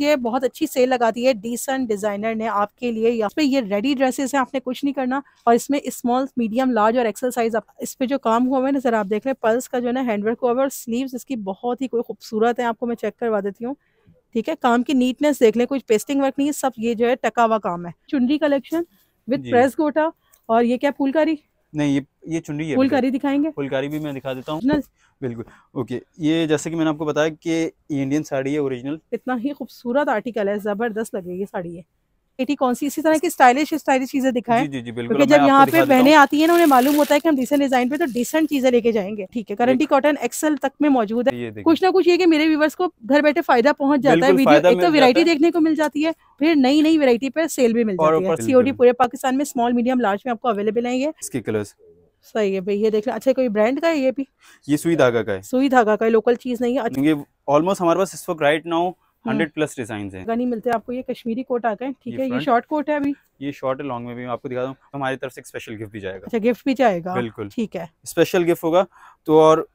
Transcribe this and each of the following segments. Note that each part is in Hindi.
ये बहुत अच्छी सेल लगा दी है डिसेंट डिजाइनर ने आपके लिए यहाँ पे ये रेडी ड्रेसेस हैं आपने कुछ नहीं करना और इसमें स्मॉल मीडियम लार्ज और एक्सल साइज इस पे जो काम हुआ है ना सर आप देख रहे हैं पल्स का जो है ना हैंडवर्क हुआ हुआ और स्लीव्स इसकी बहुत ही कोई खूबसूरत है आपको मैं चेक करवा देती हूँ ठीक है काम की नीटनेस देख लें कुछ पेस्टिंग वर्क नहीं है सब ये जो है टका हुआ काम है चुनरी कलेक्शन विथ प्रेस गोटा और ये क्या फूलकारी नहीं ये ये चुनरी है फुलकारी दिखाएंगे फुलकारी भी मैं दिखा देता हूँ बिल्कुल ओके ये जैसे कि मैंने आपको बताया कि इंडियन साड़ी है ओरिजिनल इतना ही खूबसूरत आर्टिकल है जबरदस्त लगेगी साड़ी है एटी कौन सी इसी तरह की स्टाइलिश स्टाइलिश चीजें दिखाएं क्योंकि जब यहाँ पे बहने आती है ना उन्हें मालूम होता है कि हम डिसेंट डिजाइन पे तो डिसेंट चीजें लेके जाएंगे ठीक है करंटी कॉटन एक्सल तक में मौजूद है कुछ ना कुछ ये कि मेरे व्यूवर्स को घर बैठे फायदा पहुंच जाता है वीडियो एक तो वेरायटी देखने को मिल जाती है फिर नई नई वेरायटी पर सेल भी मिल जाती है सीओडी पूरे पाकिस्तान में स्मॉल मीडियम लार्ज में आपको अवेलेबल है सही है भाई ये देख लें अच्छा कोई ब्रांड का है ये भी ये सुई धागा का है सुई धागा का है लोकल चीज नहीं है अच्छा ऑलमोस्ट हमारे पास इस वक्त right now hmm. Hundred plus design है गनी मिलते हैं आपको ये कश्मीरी कोट आता है ठीक है ये शॉर्ट कोट है अभी ये शॉर्ट है लॉन्ग में भी आपको दिखा दूँ हमारी तरफ से स्पेशल गिफ्ट भी जाएगा अच्छा गिफ्ट भी जाएगा बिल्कुल ठीक है स्पेशल गिफ्ट होगा तो और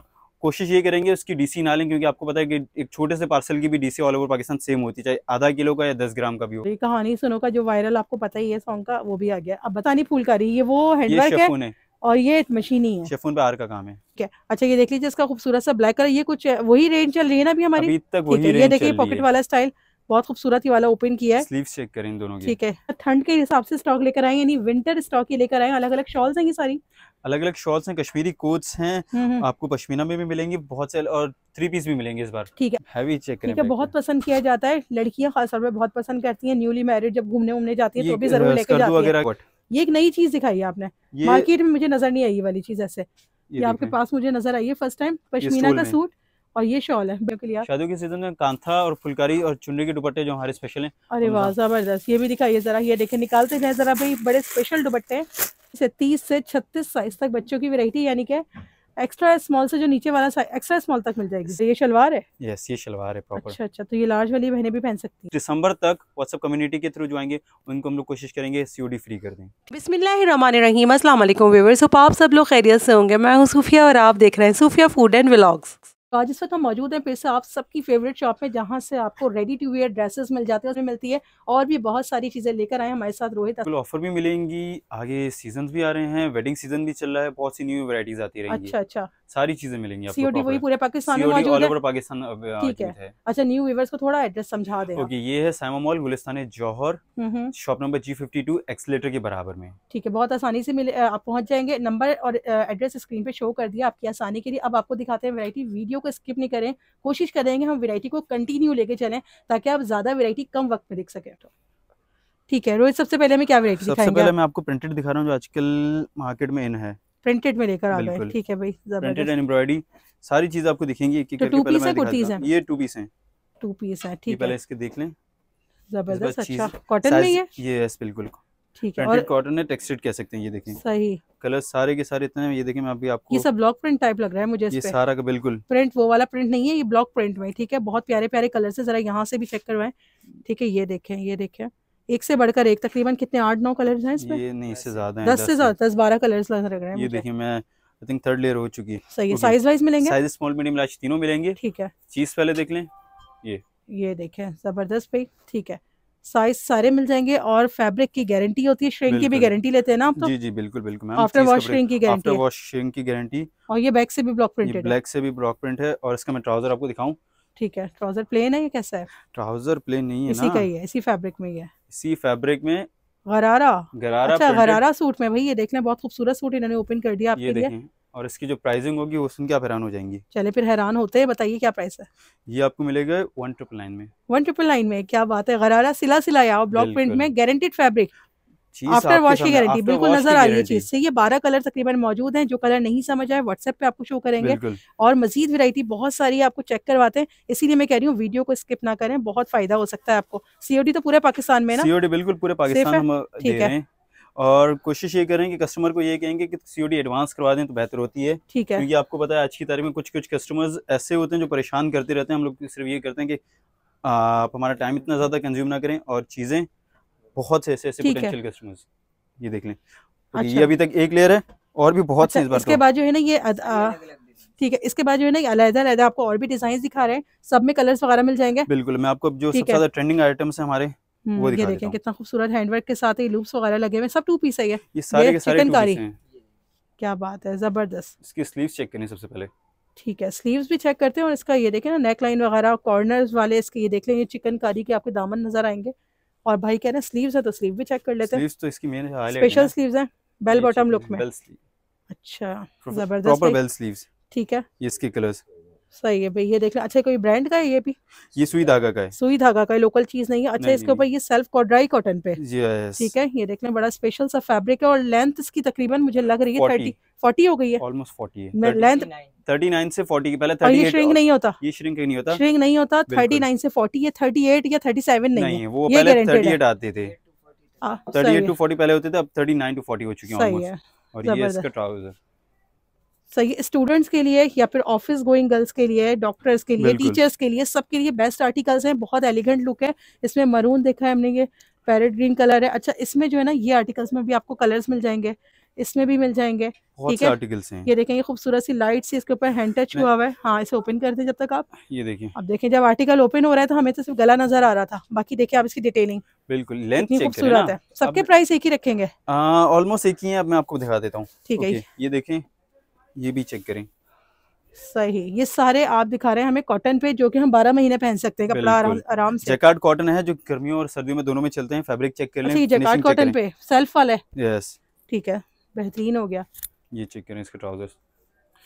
कोशिश ये करेंगे उसकी डीसी ना लें क्योंकि आपको पता है कि एक छोटे से पार्सल की भी DC all over Pakistan same होती चाहे आधा किलो का या दस ग्राम का भी हो ये कहानी सुनो का जो वायरल आपको पता ही है सॉन्ग का वो भी आ गया अब बतानी फूल का रही है वो हैंडवर्क है और ये मशीन ही है शेफून पे आर का काम है क्या अच्छा ये देख लीजिए इसका खूबसूरत सा ब्लैक कलर ये कुछ वही रेंज चल रही है ना अभी हमारी अभी तक वही ये देखिए पॉकेट वाला स्टाइल बहुत खूबसूरत ही वाला ओपन किया है स्लीव्स चेक करें इन दोनों की ठीक है ठंड के हिसाब से स्टॉक लेकर आए यानी विंटर स्टॉक ही लेकर आए अलग अलग शॉल्स हैं ये सारी अलग अलग शॉल्स हैं कश्मीरी कोट्स हैं हम्म, हम्म। आपको पश्मीना में भी मिलेंगे बहुत से और थ्री पीस भी मिलेंगे इस बार ठीक है हैवी चेक करें ठीक है बहुत पसंद किया जाता है लड़कियां खासतौर पर बहुत पसंद करती है न्यूली मैरिड जब घूमने उमने जाती है तो भी जरूर लेकर जाती है ये एक नई चीज दिखाई है आपने मार्केट में मुझे नजर नहीं आई वाली चीज ऐसे ये आपके पास मुझे नजर आई है फर्स्ट टाइम पश्मीना का सूट और ये शॉल है बिल्कुल यार शादियों के सीजन में कांथा और फुलकारी और चुनरी के दुपट्टे जो हमारे स्पेशल हैं अरे वाह जबरदस्त ये भी दिखाइए जरा ये देखे निकालते जाए जरा भाई बड़े स्पेशल दुपट्टे हैं इसे तीस से छत्तीस साइज तक बच्चों की वेरायटी यानी कि एक्स्ट्रा स्मॉल से जो नीचे वाला एक्स्ट्रा स्मॉल तक मिल जाएगी तो ये शलवार है यस yes, ये शलवार है प्रॉपर अच्छा अच्छा तो ये लार्ज वाली बहनें भी पहन सकती हैं दिसंबर तक व्हाट्सअप कम्युनिटी के थ्रू जो उनको हम लोग कोशिश करेंगे सीओडी फ्री कर दें बिस्मिल्लाम असलम व्यूवर्स आप सब लोग खैरियत से होंगे मैं हूँ सूफिया और आप देख रहे हैं सूफिया फूड एंड व्लॉग्स तो आज इस वक्त हम मौजूद हैं फिर से आप सबकी फेवरेट शॉप में जहाँ से आपको रेडी टू वेयर ड्रेसेस मिल जाते हैं उसमें मिलती है और भी बहुत सारी चीज़ें लेकर आए हमारे साथ रोहित बिल्कुल ऑफर भी मिलेंगी आगे सीजन भी आ रहे हैं वेडिंग सीजन भी चल रहा है बहुत सी न्यू वेराइटीज आती रहेंगी अच्छा अच्छा सारी चीजें मिलेंगी आपको सीओडी वही पूरे पाकिस्तान में मौजूद है पाकिस्तान ठीक है अच्छा न्यू व्यूवर्स को थोड़ा एड्रेस समझा दे ओके ये है Saima mall Gulistan Jauhar shop number G fifty two escalator के बराबर में ठीक है बहुत आसानी से मिले आप पहुंच जाएंगे नंबर और एड्रेस स्क्रीन पे शो कर दिया आपकी आसानी के लिए अब आपको दिखाते हैं वेरायटी वीडियो वीडियो को स्किप नहीं करें कोशिश करेंगे हम वेराइटी को कंटिन्यू लेके चलें ताकि आप ज़्यादा वेराइटी कम वक्त में देख सकें तो ठीक है रोहित सबसे पहले हमें क्या वेराइटी सबसे पहले मैं आपको प्रिंटेड दिखा रहा हूँ जो आजकल मार्केट में इन है प्रिंटेड में लेकर आ गए ठीक है भाई प्रिंटेड एंड एम्ब्रॉयडरी सारी चीज आपको दिखेंगी एक एक तो करके पहले मैं कुर्तीज हूं ये टू पीस हैं टू पीस है ठीक है पहले इसके देख लें जबरदस्त अच्छा कॉटन में ये यस बिल्कुल ठीक है और टेक्सटेड कह सकते हैं ये देखें सही कलर सारे के सारे इतने ये देखें मैं अभी आपको ये सब ब्लॉक प्रिंट टाइप लग रहा है मुझे ये सारा का बिल्कुल प्रिंट वो वाला प्रिंट नहीं है ये ब्लॉक प्रिंट में ठीक है बहुत प्यारे प्यारे कलर से जरा यहाँ से भी चेक करवाए ठीक है ये देखें ये देखें एक से बढ़कर एक तकरीबन कितने आठ नौ कलर है इसमें इससे ज्यादा दस से ज्यादा दस बारह कलर लग रहे हैं ये देखिए मैं आई थिंक थर्ड लेयर हो चुकी है सही है साइज वाइज मिलेंगे साइज स्मॉल मीडियम लार्ज तीनों मिलेंगे ठीक है चीज पहले देख लें ये ये देखें जबरदस्त भाई ठीक है साइज सारे मिल जाएंगे और फैब्रिक की गारंटी होती है श्रिंक की भी गारंटी लेते हैं ना आप तो जी जी बिल्कुल बिल्कुल मैम आफ्टर वॉश श्रिंक की गारंटी आफ्टर वॉश श्रिंक की गारंटी और ये बैक से भी ब्लॉक प्रिंट है ब्लैक से भी ब्लॉक प्रिंट है और इसका मैं ट्राउजर आपको दिखाऊं ठीक है ट्राउजर प्लेन है या कैसा है ट्राउजर प्लेन नहीं है इसी का ही है इसी फैब्रिक में ही है इसी फैब्रिक में गरारा गरारा अच्छा गरारा सूट में भाई ये देख लें बहुत खूबसूरत सूट इन्होंने ओपन कर दिया आपके लिए और इसकी जो प्राइसिंग होगी वो सुन के आप हैरान हो जाएंगे चले फिर हैरान होते हैं बताइए क्या प्राइस है ये आपको मिलेगा वन ट्रिपल नाइन में वन ट्रिपल नाइन में क्या बात है गरारा सिला सिलाया और ब्लॉक प्रिंट में गारंटेड फैब्रिक आफ्टर वॉश की गारंटी बिल्कुल नजर आ रही है चीज से ये बारह कलर तकरीबन मौजूद हैं जो कलर नहीं समझ आए व्हाट्सएप पे आपको शो करेंगे और मजीद वैरायटी बहुत सारी आपको चेक करवाते हैं इसीलिए मैं कह रही हूँ वीडियो को स्किप ना करें बहुत फायदा हो सकता है आपको सीओडी तो पूरे पाकिस्तान में ना सीओडी बिल्कुल पूरे पाकिस्तान में ठीक है और कोशिश ये करें कि कस्टमर को ये कहेंगे कि सीओडी एडवांस करवा दें तो बेहतर होती है ठीक है क्योंकि आपको पता है आज की तारीख में कुछ कुछ कस्टमर्स ऐसे होते हैं जो परेशान करते रहते हैं हम लोग सिर्फ ये करते हैं कि आप हमारा टाइम इतना ज़्यादा कंज्यूम ना करें और चीज़ें बहुत से ऐसे ऐसे पोटेंशियल कस्टमर्स ये देख लें तो ये अच्छा। अभी तक एक लेयर है और भी बहुत अच्छा, से इसके तो। बाद जो है ना ये ठीक है इसके बाद जो है ना अलहदा अलहदा आपको और भी डिजाइन दिखा रहे हैं सब में कलर्स वगैरह मिल जाएंगे बिल्कुल मैं आपको जो सबसे ज्यादा ट्रेंडिंग आइटम्स है हमारे वो हम्म, ये देखें कितना खूबसूरत हैंडवर्क के साथ ही लूप्स वगैरह लगे हुए सब टू पीस है ये सारे के सारे चिकनकारी क्या बात है जबरदस्त इसकी स्लीव्स चेक करें सबसे पहले ठीक है स्लीव्स भी चेक करते हैं और इसका ये देखें ना नेक लाइन वगैरह कॉर्नर वाले इसके ये देख लें चिकनकारी के आपके दामन नजर आएंगे और भाई कह रहे हैं स्लीव है तो स्लीव भी चेक कर लेते हैं तो इसकी मेन स्पेशल स्लीव है बेल बॉटम लुक में अच्छा जबरदस्त ठीक है इसके कलर्स सही है भाई ये देख लें अच्छा कोई ब्रांड का है ये भी ये सुई धागा का है सुई धागा का है लोकल चीज नहीं है अच्छा नहीं, इसके ऊपर ये सेल्फ ड्राई कॉटन पे ठीक है ये देख लें बड़ा स्पेशल सा फैब्रिक है और लेंथ इसकी तकरीबन मुझे लग रही है थर्टी फोर्टी हो गई है ऑलमोस्ट फोर्टी है लेंथ थर्टी नाइन से फोर्टी के पहले थर्टी ये श्रिंक नहीं होता ये श्रिंक नहीं होता श्रिंक नहीं होता थर्टी नाइन से फोर्टी या थर्टी एट या थर्टी सेवन नहीं है वो ये थर्टी एट आते थे थर्टी एट टू फोर्टी पहले होते थे अब थर्टी नाइन टू फोर्टी हो चुकी है और ये इसका ट्राउजर सही स्टूडेंट्स के लिए या फिर ऑफिस गोइंग गर्ल्स के लिए डॉक्टर्स के लिए टीचर्स के लिए सबके लिए बेस्ट आर्टिकल्स हैं बहुत एलिगेंट लुक है इसमें मरून देखा है हमने ये पैरेट ग्रीन कलर है अच्छा इसमें जो है ना ये आर्टिकल्स में भी आपको कलर्स मिल जाएंगे इसमें भी मिल जाएंगे ठीक है आर्टिकल्स हैं ये देखेंगे खूबसूरत सी लाइट से इसके ऊपर हैंड टच हुआ हुआ है हाँ इसे ओपन कर दें जब तक आप ये देखिए अब देखें जब आर्टिकल ओपन हो रहा है तो हमें तो सिर्फ गला नजर आ रहा था बाकी देखिए आप इसकी डिटेलिंग बिल्कुल लेंथ चेक खूबसूरत है सबके प्राइस एक ही रखेंगे ऑलमोस्ट हाँ, एक ही है अब मैं आपको दिखा देता हूँ ठीक है ये देखें ये भी चेक करें सही ये सारे आप दिखा रहे हैं हमें कॉटन पे जो कि हम 12 महीने पहन सकते हैं कपड़ा आराम आराम से जैकार्ड कॉटन है जो गर्मियों और सर्दियों में दोनों में चलते हैं फैब्रिक चेक कर लें जैकार्ड अच्छा, कॉटन पे सेल्फ वाले यस ठीक है बेहतरीन हो गया ये चेक करें इसके ट्राउजर्स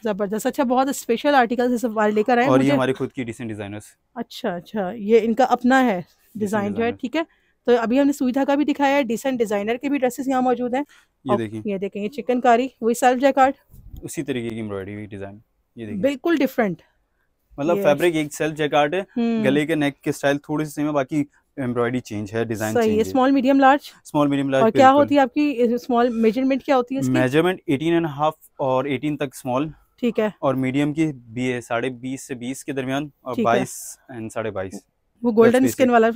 जबरदस्त अच्छा बहुत स्पेशल आर्टिकल लेकर आए और ये हमारे खुद की डिसेंट डिजाइनर्स अच्छा अच्छा ये इनका अपना है डिजाइन जो है ठीक है तो अभी हमने सुविधा का भी दिखाया है डिसेंट डिजाइनर के भी ड्रेसेस यहाँ मौजूद हैं ये देखिए ये देखें ये चिकनकारी वही सेल्फ जैकार्ड उसी तरीके की एम्ब्रॉयडरी हुई डिजाइन ये देखिए बिल्कुल डिफरेंट मतलब फैब्रिक एक सेल्फ जैकार्ड है गले के नेक के स्टाइल थोड़ी सी सेम है बाकी एम्ब्रॉयडरी चेंज है डिजाइन चेंज है small medium large small medium large और क्या होती है आपकी स्मॉल मेजरमेंट क्या होती है इसकी मेजरमेंट 18 एंड हाफ और 18 तक स्मॉल ठीक है और मीडियम की भी है साढ़े बीस से बीस के दरमियान और बाईस एंड साढ़े बाईस वो गोल्डन स्किन वाला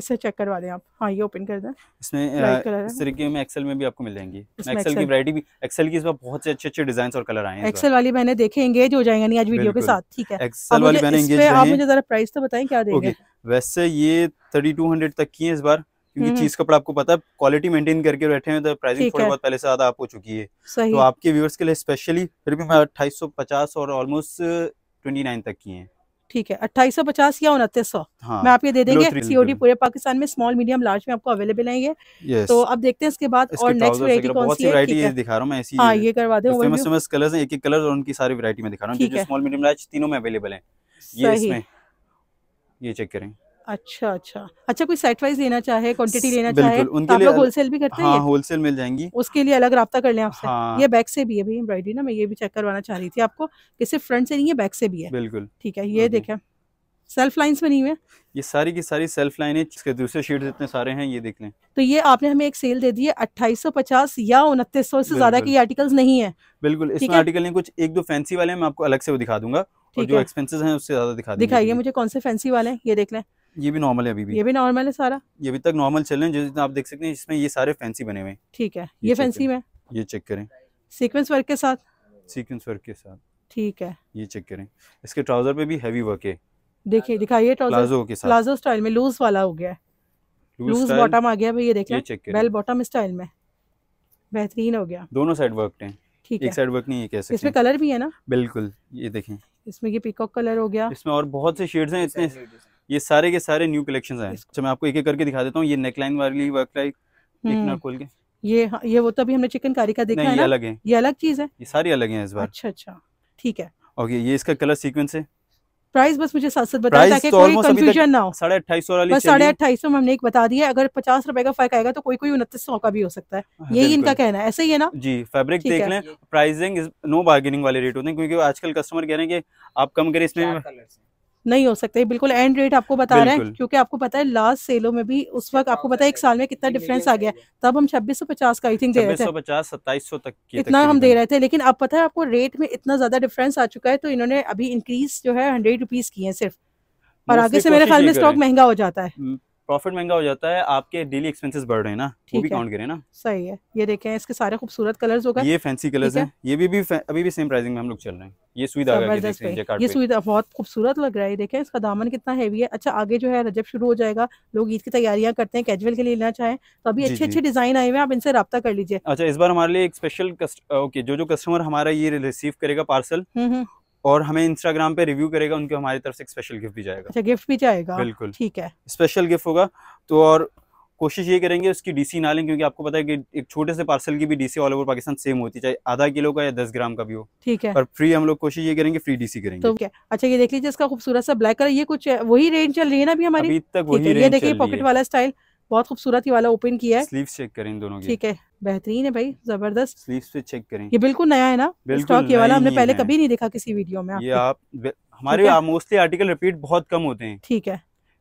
इसे चेक करवा दें आप हाँ ये ओपन कर दें इसमें इस तरीके में एक्सेल में भी आपको मिल जाएंगी एक्सेल की वैरायटी भी एक्सेल की इस बार बहुत से अच्छे अच्छे डिजाइन और कलर आए हैं एक्सेल वाली मैंने देखे एंगेज हो जाएंगे नहीं आज वीडियो के साथ ठीक है एक्सेल वाली मैंने एंगेज आप मुझे जरा प्राइस तो बताए क्या देंगे वैसे ये थर्टी टू हंड्रेड तक की है इस बार क्योंकि हम्म, हम्म। चीज कपड़ा आपको पता है क्वालिटी मेंटेन करके बैठे हैं तो प्राइसिंग थोड़ी बहुत पहले से ज्यादा आप हो चुकी है तो आपके व्यूअर्स के लिए स्पेशली फिर भी मैं अट्ठाईस सौ पचास और ऑलमोस्ट ट्वेंटी नाइन तक की है ठीक है अट्ठाईस सौ पचास या उनतीस सौ हाँ, मैं आप ये दे देंगे सीओडी पूरे पाकिस्तान में स्मॉल मीडियम लार्ज में आपको अवेलेबल है ये तो अब देखते हैं इसके बाद और नेक्स्ट वैरायटी कौन सी है ये दिखा रहा हूँ हाँ ये करवा दे कलर है एक एक कलर और उनकी सारी वरायटी में दिखा रहा हूँ स्मॉल मीडियम लार्ज तीनों में अवेलेबल है ये चेक करें अच्छा अच्छा अच्छा कोई सेट वाइज लेना चाहे क्वांटिटी लेना चाहे तो उनके लिए होलसेल भी करते हैं होलसेल हाँ, मिल जाएंगी उसके लिए अलग रहा कर ले आपसे हाँ। ये बैक से भी है भाई एम्ब्रॉयडरी ना मैं ये भी चेक करवाना चाह रही थी आपको कि फ्रंट से नहीं है बैक से भी है बिल्कुल ठीक है ये देखे सेल्फ लाइंस बनी हुई है ये सारी की सारी सेल्फ लाइन है दूसरे शीट इतने सारे हैं ये देख लें तो ये आपने हमें एक सेल दे दी है 2850 या उनतीस सौ इससे ज्यादा की आर्टिकल्स नहीं है बिल्कुल इसमें आर्टिकल नहीं कुछ एक दो फैंसी वाले हैं मैं आपको अलग से वो दिखा दूंगा और जो एक्सपेंसेस हैं उससे ज्यादा दिखा दिखाइए मुझे कौन से फैंसी वाले हैं ये देख लें ये भी नॉर्मल है अभी भी ये भी नॉर्मल है सारा ये अभी तक नॉर्मल चल रहे हैं जितना आप देख सकते हैं इसमें ये सारे फैंसी बने हुए ठीक है ये, फैंसी में ये चेक करें सीक्वेंस वर्क के साथ सीक्वेंस वर्क के साथ ठीक है ये चेक करें इसके ट्राउजर पे भी हैवी वर्क है देखिए दिखाइए प्लाजो के साथ प्लाजो स्टाइल में लूज वाला हो गया लूज बॉटम आ गया भैया देखिए बेल बॉटम स्टाइल में बेहतरीन हो गया दोनों साइड वर्क है ठीक है एक साइड वर्क नहीं है कैसे इसमें कलर भी है ना बिल्कुल ये देखें इसमें ये पीकॉक कलर हो गया इसमें और बहुत से शेड्स हैं इतने ये सारे के सारे न्यू कलेक्शन है अच्छा मैं आपको एक एक करके दिखा देता हूँ ये नेकलाइन वाली वर्क लाइक देखना खोल के ये ये वो तो अभी हमने चिकन कारी का देखा है ना? अलग है ये अलग चीज है ये सारी अलग है इस बार अच्छा अच्छा ठीक है ओके ये इसका कलर सीक्वेंस है प्राइस बस मुझे साथ साथ बताया ताकि तो कोई कंफ्यूजन ना हो साढ़े अट्ठाईस सौ बस साढ़े अट्ठाईस सौ में हमने एक बता दिया अगर पचास रुपए का फर्क आएगा तो कोई कोई उनतीस सौ का भी हो सकता है हाँ, यही इनका कहना है ऐसा ही है ना जी फैब्रिक देख लें प्राइसिंग नो बार्गेनिंग वाले रेट होते हैं क्योंकि आजकल कस्टमर कह रहे हैं कि आप कम करें इसमें नहीं हो सकते बिल्कुल एंड रेट आपको बता रहे हैं क्योंकि आपको पता है लास्ट सेलों में भी उस अच्छा, वक्त आपको पता है एक साल में कितना डिफरेंस आ गया तब हम छब्बीस सौ पचास का आई थिंक दे रहे थे पचास सत्ताईस सौ तक इतना हम दे रहे थे लेकिन अब पता है आपको रेट में इतना ज्यादा डिफरेंस आ चुका है तो इन्होंने अभी इंक्रीज जो है हंड्रेड रुपीज की है सिर्फ और आगे से मेरे ख्याल में स्टॉक महंगा हो जाता है हम्म। प्रॉफिट महंगा हो जाता है आपके डेली एक्सपेंसेस बढ़ रहे हैं ना वो भी काउंट करें ना सही है ये देखें इसके सारे खूबसूरत कलर्स होगा ये फैंसी कलर्स हैं ये भी, भी अभी भी सेम प्राइसिंग में हम लोग चल रहे हैं ये सुविधा ये सुविधा बहुत खूबसूरत लग रहा है देखें इसका दामन कितना हैवी है अच्छा आगे जो है रजब शुरू हो जाएगा लोग ईद की तैयारियां करते हैं कैजुअल के लिए लेना चाहें तो अभी अच्छे अच्छे डिजाइन आए हुए हैं आप इनसे रब्ता कर लीजिए अच्छा इस बार हमारे लिए एक स्पेशल ओके जो जो कस्टमर हमारा ये रिसीव करेगा पार्सल और हमें इंस्टाग्राम पे रिव्यू करेगा उनके हमारी तरफ से स्पेशल गिफ्ट भी जाएगा अच्छा गिफ्ट भी जाएगा बिल्कुल ठीक है स्पेशल गिफ्ट होगा तो और कोशिश ये करेंगे उसकी डीसी ना लें क्योंकि आपको पता है कि एक छोटे से पार्सल की भी DC all over Pakistan same होती है चाहे आधा किलो का या दस ग्राम का भी हो ठीक है पर फ्री हम लोग कोशिश ये करेंगे फ्री डीसी करेंगे तो क्या अच्छा ये देख लीजिए इसका खूबसूरत सा ब्लैक कलर ये कुछ वही रेंज चल रही है ना अभी हमारी अभी तक वही रेंज ये देखिए पॉकेट वाला स्टाइल बहुत खूबसूरत ही वाला ओपन किया है स्लीव चेक करें दोनों की ठीक है बेहतरीन है भाई जबरदस्त स्लीव पे चेक करें ये बिल्कुल नया है ना स्टॉक ये वाला हमने पहले कभी नहीं देखा किसी वीडियो में ये आप हमारे मोस्टली आर्टिकल रिपीट बहुत कम होते हैं ठीक है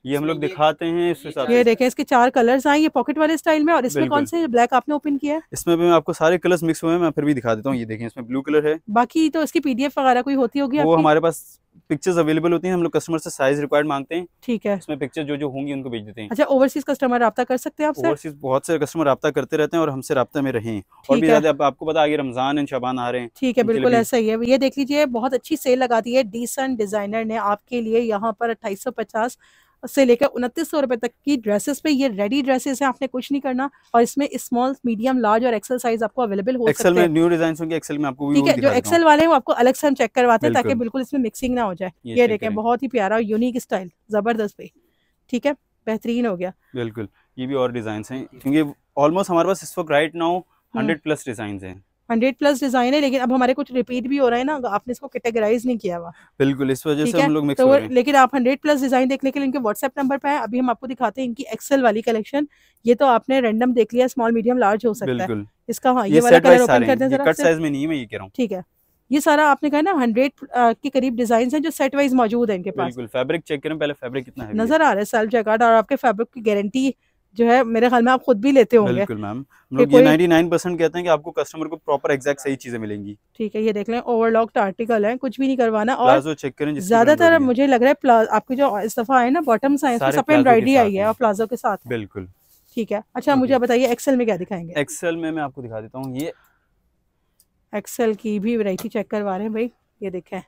ये हम लोग दिखाते हैं इस ये देखें इसके चार कलर्स आए ये पॉकेट वाले स्टाइल में और इसमें कौन से ब्लैक आपने ओपन किया है इसमें भी मैं आपको सारे कलर्स मिक्स हुए हैं मैं फिर भी दिखा देता हूँ ये देखें इसमें ब्लू कलर है बाकी तो इसकी पीडीएफ वगैरह कोई होती होगी वो हमारे पास पिक्चर्स अवेलेबल होती हैं हम लोग कस्टमर से साइज रिक्वायर्ड मांगते हैं ठीक है उसमें पिक्चर जो जो होंगी उनको भेज देते हैं अच्छा ओवरसीज कस्टमर रहा कर सकते हैं ओवरसीज बहुत से कस्टमर रहा करते रहते हैं और हमसे रब्ते में रहे और भी ज्यादा आपको पता आगे रमजान एंड शबान आ रहे हैं ठीक है बिल्कुल ऐसा ही है ये देख लीजिए बहुत अच्छी सेल लगा दी है डिसन डिजाइनर ने आपके लिए यहाँ पर अट्ठाईस से लेकर उनतीस सौ रुपये तक की ड्रेसेस पे ये रेडी ड्रेसेस हैं आपने कुछ नहीं करना और इसमें स्मॉल मीडियम लार्ज और एक्सेल साइज आपको अवेलेबल हो एक्सेल न्यू डिजाइन होंगे एक्सेल में आपको ठीक है जो एक्सेल वाले हैं आपको अलग से हम चेक करवाते हैं ताकि बिल्कुल इसमें मिक्सिंग ना हो जाए ये देखें बहुत ही प्यारा और यूनिक स्टाइल जबरदस्त पे ठीक है बेहतरीन हो गया बिल्कुल ये भी और डिजाइन है क्योंकि ऑलमोस्ट हमारे पास इस वक्त right now hundred plus design हैं हंड्रेड प्लस डिजाइन है लेकिन अब हमारे कुछ रिपीट भी हो रहा है ना आपने इसको कैटेगराइज नहीं किया हुआ बिल्कुल इस वजह से हम लोग मिक्स तो हो रहे हैं। लेकिन आप हंड्रेड प्लस डिजाइन देखने के लिए इनके व्हाट्सएप नंबर पे है अभी हम आपको दिखाते हैं इनकी एक्सेल वाली कलेक्शन ये तो आपने रेंडम देख लिया स्मॉल मीडियम लार्ज हो सकता है इसका हाँ ये, वाला कलर ओपन करते हैं ठीक है ये सारा आपने कहा ना हंड्रेड के करीब डिजाइन हैं जो सेट वाइज मौजूद है इनके पास बिल्कुल फैब्रिक चेक करें पहले फैब्रिक कितना है नजर आ रहा है सेल्फ जैकार्ड और आपके फैब्रिक की गारंटी जो है मेरे ख्याल में आप खुद भी लेते होंगे बिल्कुल मैम मतलब लोग ये 99% कहते हैं कि आपको कस्टमर को प्रॉपर एग्जैक्ट सही चीजें मिलेंगी ठीक है ये देख लें ओवरलॉक्ड आर्टिकल है कुछ भी नहीं करवाना और चेक करें ज्यादातर मुझे लग रहा है प्लाज आपके जो इस दफा आए ना बॉटम आए तो सब पे एम्ब्रॉयडरी आई है और प्लाजो के साथ बिल्कुल ठीक है अच्छा मुझे बताइए एक्सेल में क्या दिखाएंगे एक्सेल में मैं आपको दिखा देता हूँ ये एक्सेल की भी वेरायटी चेक करवा रहे हैं भाई ये देखे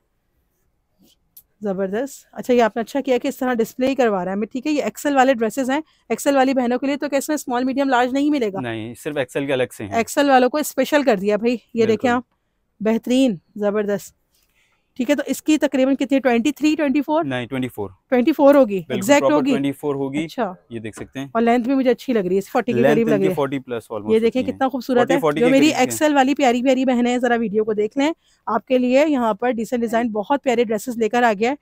ज़बरदस्त अच्छा ये आपने अच्छा किया कि इस तरह डिस्प्ले ही करवा रहा है ठीक है ये एक्सेल वाले ड्रेसेस हैं एक्सेल वाली बहनों के लिए तो कैसे स्मॉल मीडियम लार्ज नहीं मिलेगा नहीं सिर्फ एक्सेल के अलग से एक्सेल वालों को स्पेशल कर दिया भाई ये देखें आप बेहतरीन ज़बरदस्त ठीक है तो इसकी तकरीबन कितनी ट्वेंटी थ्री ट्वेंटी फोर नहीं ट्वेंटी फोर ट्वेंटी फोर होगी एक्जैक्ट होगी ट्वेंटी फोर होगी अच्छा ये देख सकते हैं और लेंथ भी मुझे अच्छी लग रही है फोर्टी के करीब लग रही है प्लस ये देखिए कितना खूबसूरत है जो मेरी एक्सेल वाली प्यारी प्यारी बहन है जरा वीडियो को देख लें आपके लिए यहाँ पर डिसेंट डिजाइन बहुत प्यारे ड्रेसेस लेकर आ गया है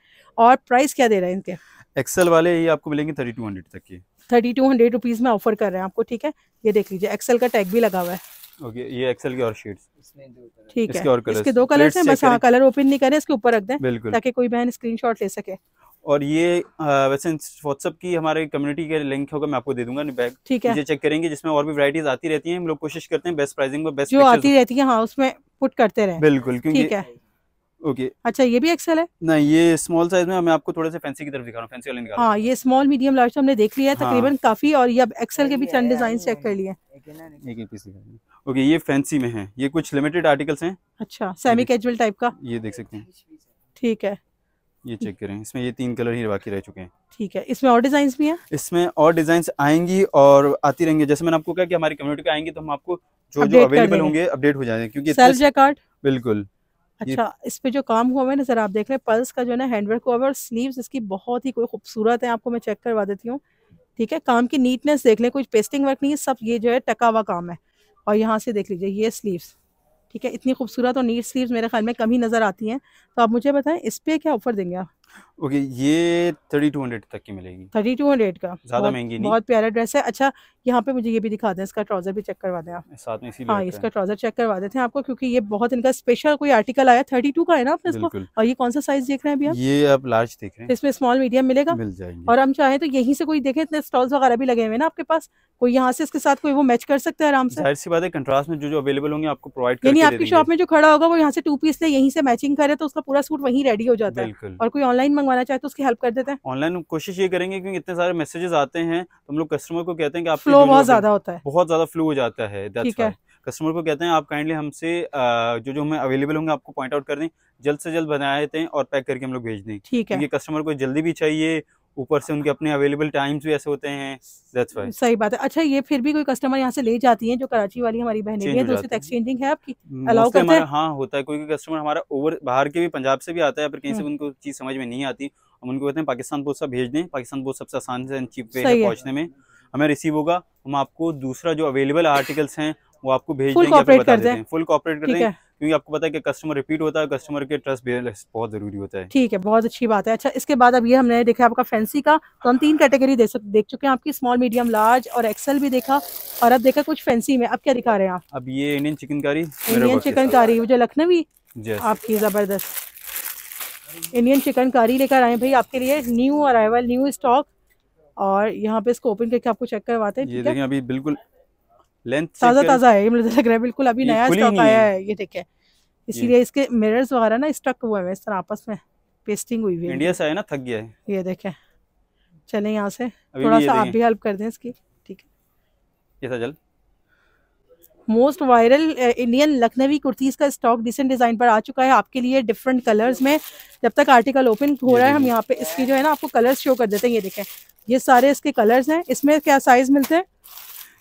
और प्राइस क्या दे रहे हैं इनके एक्सेल वाले ये आपको मिलेंगे थर्टी टू हंड्रेड तक के थर्टी टू हंड्रेड रुपीज में ऑफर कर रहे हैं आपको ठीक है ये देख लीजिए एक्सेल का टैग भी लगा हुआ है ओके ये एक्सेल और शीट्स ठीक है और इसके दो कलर्स हैं बस हाँ कलर ओपन नहीं करें इसके ऊपर रख दें ताकि कोई बहन स्क्रीनशॉट ले सके और ये वैसे व्हाट्सअप की हमारे कम्युनिटी के लिंक होगा मैं आपको दे दूंगा बैग ठीक है चेक करेंगे जिसमें और भी वराइटीज आती रहती हैं हम लोग कोशिश करते हैं बेस्ट प्राइसिंग में बेस्ट जो आती रहती है हाँ उसमें पुट करते रहे बिल्कुल क्योंकि ओके okay. अच्छा ये भी एक्सेल है नहीं ये स्मॉल साइज में मैं आपको थोड़े से फैंसी की तरफ दिखा रहा हूँ हाँ ये स्मॉल मीडियम लार्ज हमने देख लिया है हाँ। तकरीबन काफी और ये अब एक्सेल के भी चंद डिजाइन चेक कर लिए ओके ये फैंसी में है ये कुछ लिमिटेड आर्टिकल्स हैं अच्छा सेमी कैजुअल टाइप का ये देख सकते हैं ठीक है ये चेक करें इसमें ये तीन कलर ही बाकी रह चुके हैं ठीक है इसमें और डिजाइन भी हैं इसमें और डिजाइन आएंगी और आती रहेंगे जैसे मैंने आपको कहा कि हमारी कम्युनिटी पे आएंगी तो हम आपको जो जो अवेलेबल होंगे अपडेट हो जाएंगे क्योंकि बिल्कुल अच्छा इस पे जो काम हुआ है ना जरा आप देख रहे हैं पल्स का जो है ना हैंडवर्क हुआ है और स्लीव्स इसकी बहुत ही कोई खूबसूरत है आपको मैं चेक करवा देती हूँ ठीक है काम की नीटनेस देख लें कोई पेस्टिंग वर्क नहीं है सब ये जो है टका हुआ काम है और यहाँ से देख लीजिए ये स्लीव्स ठीक है इतनी खूबसूरत और नीट स्लीव्स मेरे ख्याल में कम ही नज़र आती हैं तो आप मुझे बताएं इस पर क्या ऑफर देंगे आप ओके ये थर्टी टू हंड्रेड तक की मिलेगी थर्टी टू हंड्रेड का ज्यादा महंगी नहीं बहुत प्यारा ड्रेस है अच्छा यहाँ पे मुझे ये भी दिखा दें इसका ट्राउजर भी चेक करवा दें आप साथ में हाँ इसका ट्राउजर चेक करवा देते हैं आपको क्योंकि ये बहुत इनका स्पेशल कोई आर्टिकल आया थर्टी टू का है ना आपने इसको और ये कौन सा साइज देख रहे हैं अभी ये आप लार्ज देख रहे हैं इसमें स्मॉल मीडियम मिलेगा मिल जाएंगे और हम चाहें तो यहीं से कोई देखे इतने स्टॉल वगैरह भी लगे हुए ना आपके पास कोई यहाँ से इसके साथ कोई वो मैच कर सकते हैं आराम से बात है कंट्रास्ट में जो अवेलेबल होंगे आपको प्रोवाइड यानी आपकी शॉप में जो खड़ा होगा वो यहाँ से टू पीस ले यहीं से मैचिंग करे तो उसका पूरा सूट वहीं रेडी हो जाता है और कोई ऑनलाइन ऑनलाइन मंगवाना चाहे तो उसकी हेल्प कर देते हैं ऑनलाइन कोशिश ये करेंगे क्योंकि इतने सारे मैसेजेस आते हैं तो हम लोग कस्टमर को कहते हैं कि आप फ्लो बहुत ज्यादा होता है बहुत ज्यादा फ्लो हो जाता है ठीक है कस्टमर को कहते हैं आप काइंडली हमसे जो जो हमें अवेलेबल होंगे आपको पॉइंट आउट कर दें जल्द से जल्द बनाए देते हैं और पैक करके हम लोग भेज दें ठीक है ये कस्टमर को जल्दी भी चाहिए ऊपर से उनके अपने अवेलेबल टाइम्स भी ऐसे होते हैं दैट्स व्हाई सही बात है अच्छा ये फिर भी कोई कस्टमर यहाँ से ले जाती हैं जो कराची वाली हमारी बहनें भी हैं तो एक्सचेंजिंग है आपकी अलाउ hmm, करते हैं हाँ होता है कोई कस्टमर हमारा ओवर बाहर के भी पंजाब से भी आता है पर कहीं से hmm. उनको चीज़ समझ में नहीं आती हम उनको कहते हैं पाकिस्तान पोस्ट भेज दें पाकिस्तान पोस्ट सबसे आसान से चीप वे है में हमें रिसीव होगा हम आपको दूसरा जो अवेलेबल आर्टिकल्स हैं वो आपको भेज देंगे आपको बता देते हैं फुल कॉपरेट करते हैं क्योंकि आपको पता है कि कस्टमर रिपीट होता है कस्टमर के ट्रस्ट बिल्स बहुत जरूरी होता है ठीक है बहुत अच्छी बात है अच्छा इसके बाद अब ये हमने देखा आपका फैंसी का तो हम तीन कैटेगरी दे सकते देख चुके हैं आपकी स्मॉल मीडियम लार्ज और एक्सेल भी देखा और अब देखा कुछ फैंसी में अब क्या दिखा रहे हैं आप अब ये इंडियन चिकनकारी इंडियन चिकनकारी मुझे लखनवी आपकी जबरदस्त इंडियन चिकनकारी लेकर आए भाई आपके लिए न्यू अराइवल न्यू स्टॉक और यहाँ पे इसको ओपन करके आपको चेक करवाते हैं ये देखिए अभी बिल्कुल लेंथ ताज़ा ताज़ा है ये मुझे तो लग रहा है बिल्कुल अभी नया स्टॉक आया है ये देखें इसीलिए इसके मिरर्स वगैरह ना स्टक हुए हैं इस तरह आपस में पेस्टिंग हुई हुई है इंडिया से आया ना थक गया है ये देखें चलें यहाँ से थोड़ा सा आप भी हेल्प कर दें इसकी ठीक है जल most viral Indian Lucknowi kurtis का स्टॉक डिसेंट डिज़ाइन पर आ चुका है आपके लिए डिफरेंट कलर्स में जब तक आर्टिकल ओपन हो रहा है हम यहाँ पे इसकी जो है ना आपको कलर्स शो कर देते हैं ये देखें ये सारे इसके कलर्स हैं इसमें क्या साइज़ मिलते हैं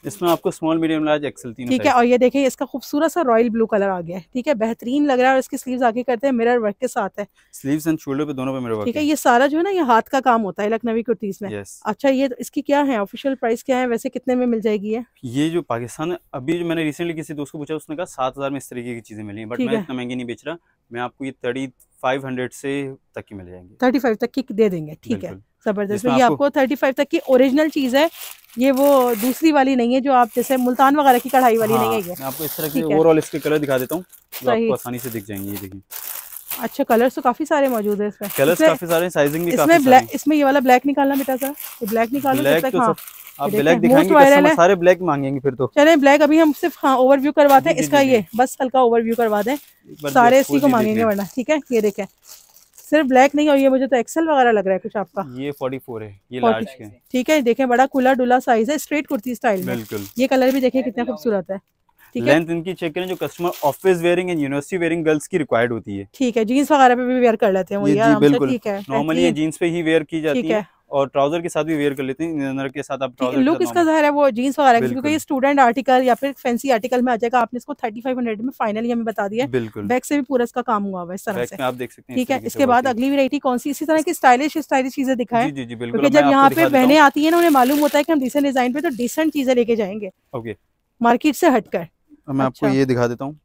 इसमें आपको स्मॉल मीडियम लार्ज एक्सल तीन ठीक है और ये देखिए इसका खूबसूरत सा रॉयल ब्लू कलर आ गया है ठीक है बेहतरीन लग रहा है और इसकी स्लीव्स आगे करते हैं मिरर वर्क के साथ है स्लीव्स एंड शोल्डर पे दोनों पे मिरर वर्क ठीक है ये सारा जो है ना ये हाथ का काम होता है लखनवी कुर्तीस में yes. अच्छा ये इसकी क्या है ऑफिशियल प्राइस क्या है वैसे कितने में मिल जाएगी ये ये जो पाकिस्तान अभी जो मैंने रिसेंटली किसी दोस्त को पूछा उसने कहा सात हजार में इस तरीके की चीजें मिली बट मैं इतना महंगी नहीं बेच रहा मैं आपको ये थर्टी फाइव हंड्रेड से तक की मिल जाएंगे थर्टी फाइव तक की दे देंगे ठीक है जबरदस्त ये आपको थर्टी फाइव तक की ओरिजिनल चीज है ये वो दूसरी वाली नहीं है जो आप जैसे मुल्तान वगैरह की कढ़ाई वाली हाँ, नहीं है हाँ, ये आपको इस तरह की ओवरऑल इसके कलर दिखा देता हूँ आसानी से दिख जाएंगे देखिए अच्छा कलर्स तो काफी सारे मौजूद है इसमें कलर्स काफी सारे साइजिंग भी इसमें इसमें ये वाला ब्लैक निकालना बेटा सर ये ब्लैक निकालो ब्लैक तो हाँ। आप ब्लैक दिखाएंगे तो सारे ब्लैक मांगेंगे फिर तो चले ब्लैक अभी हम सिर्फ हाँ ओवरव्यू करवाते हैं इसका ये बस हल्का ओवरव्यू करवा दें सारे इसी को मांगेंगे वरना ठीक है ये देखें सिर्फ ब्लैक नहीं और ये मुझे तो एक्सेल वगैरह लग रहा है कुछ आपका ये 44 है ये लार्ज है ठीक है देखें बड़ा खुला डुला साइज है स्ट्रेट कुर्ती स्टाइल बिल्कुल ये कलर भी देखें कितना खूबसूरत है लेंथ इनकी चेक करें जो customer office wearing and university wearing girls की रिक्वायर्ड होती है ठीक है जींस वगैरह पे भी वेयर कर लेते हैं वो बिल्कुल ठीक है नॉर्मली ये जींस पे ही वेयर की जाती है और ट्राउजर के साथ भी वेयर कर लेते हैं इनर के साथ आप ट्राउजर लुक इसका जाहिर है वो जीन्स वगैरह क्योंकि ये स्टूडेंट आर्टिकल या फिर फैंसी आर्टिकल में आ जाएगा आपने इसको 3500 में फाइनली हमें बता दिया बिल्कुल बैक से भी पूरा इसका काम हुआ हुआ है इस तरह से आप देख सकते हैं ठीक है इसके बाद अगली वेरायटी कौन सी इसी तरह की स्टाइलिश स्टाइलिश चीजें दिखाए क्योंकि जब यहाँ पे बहने आती है ना उन्हें मालूम होता है की हम डिसेंट डिजाइन पे तो डिसेंट चीजें लेके जाएंगे मार्केट से हटकर मैं आपको अच्छा। ये दिखा देता हूँ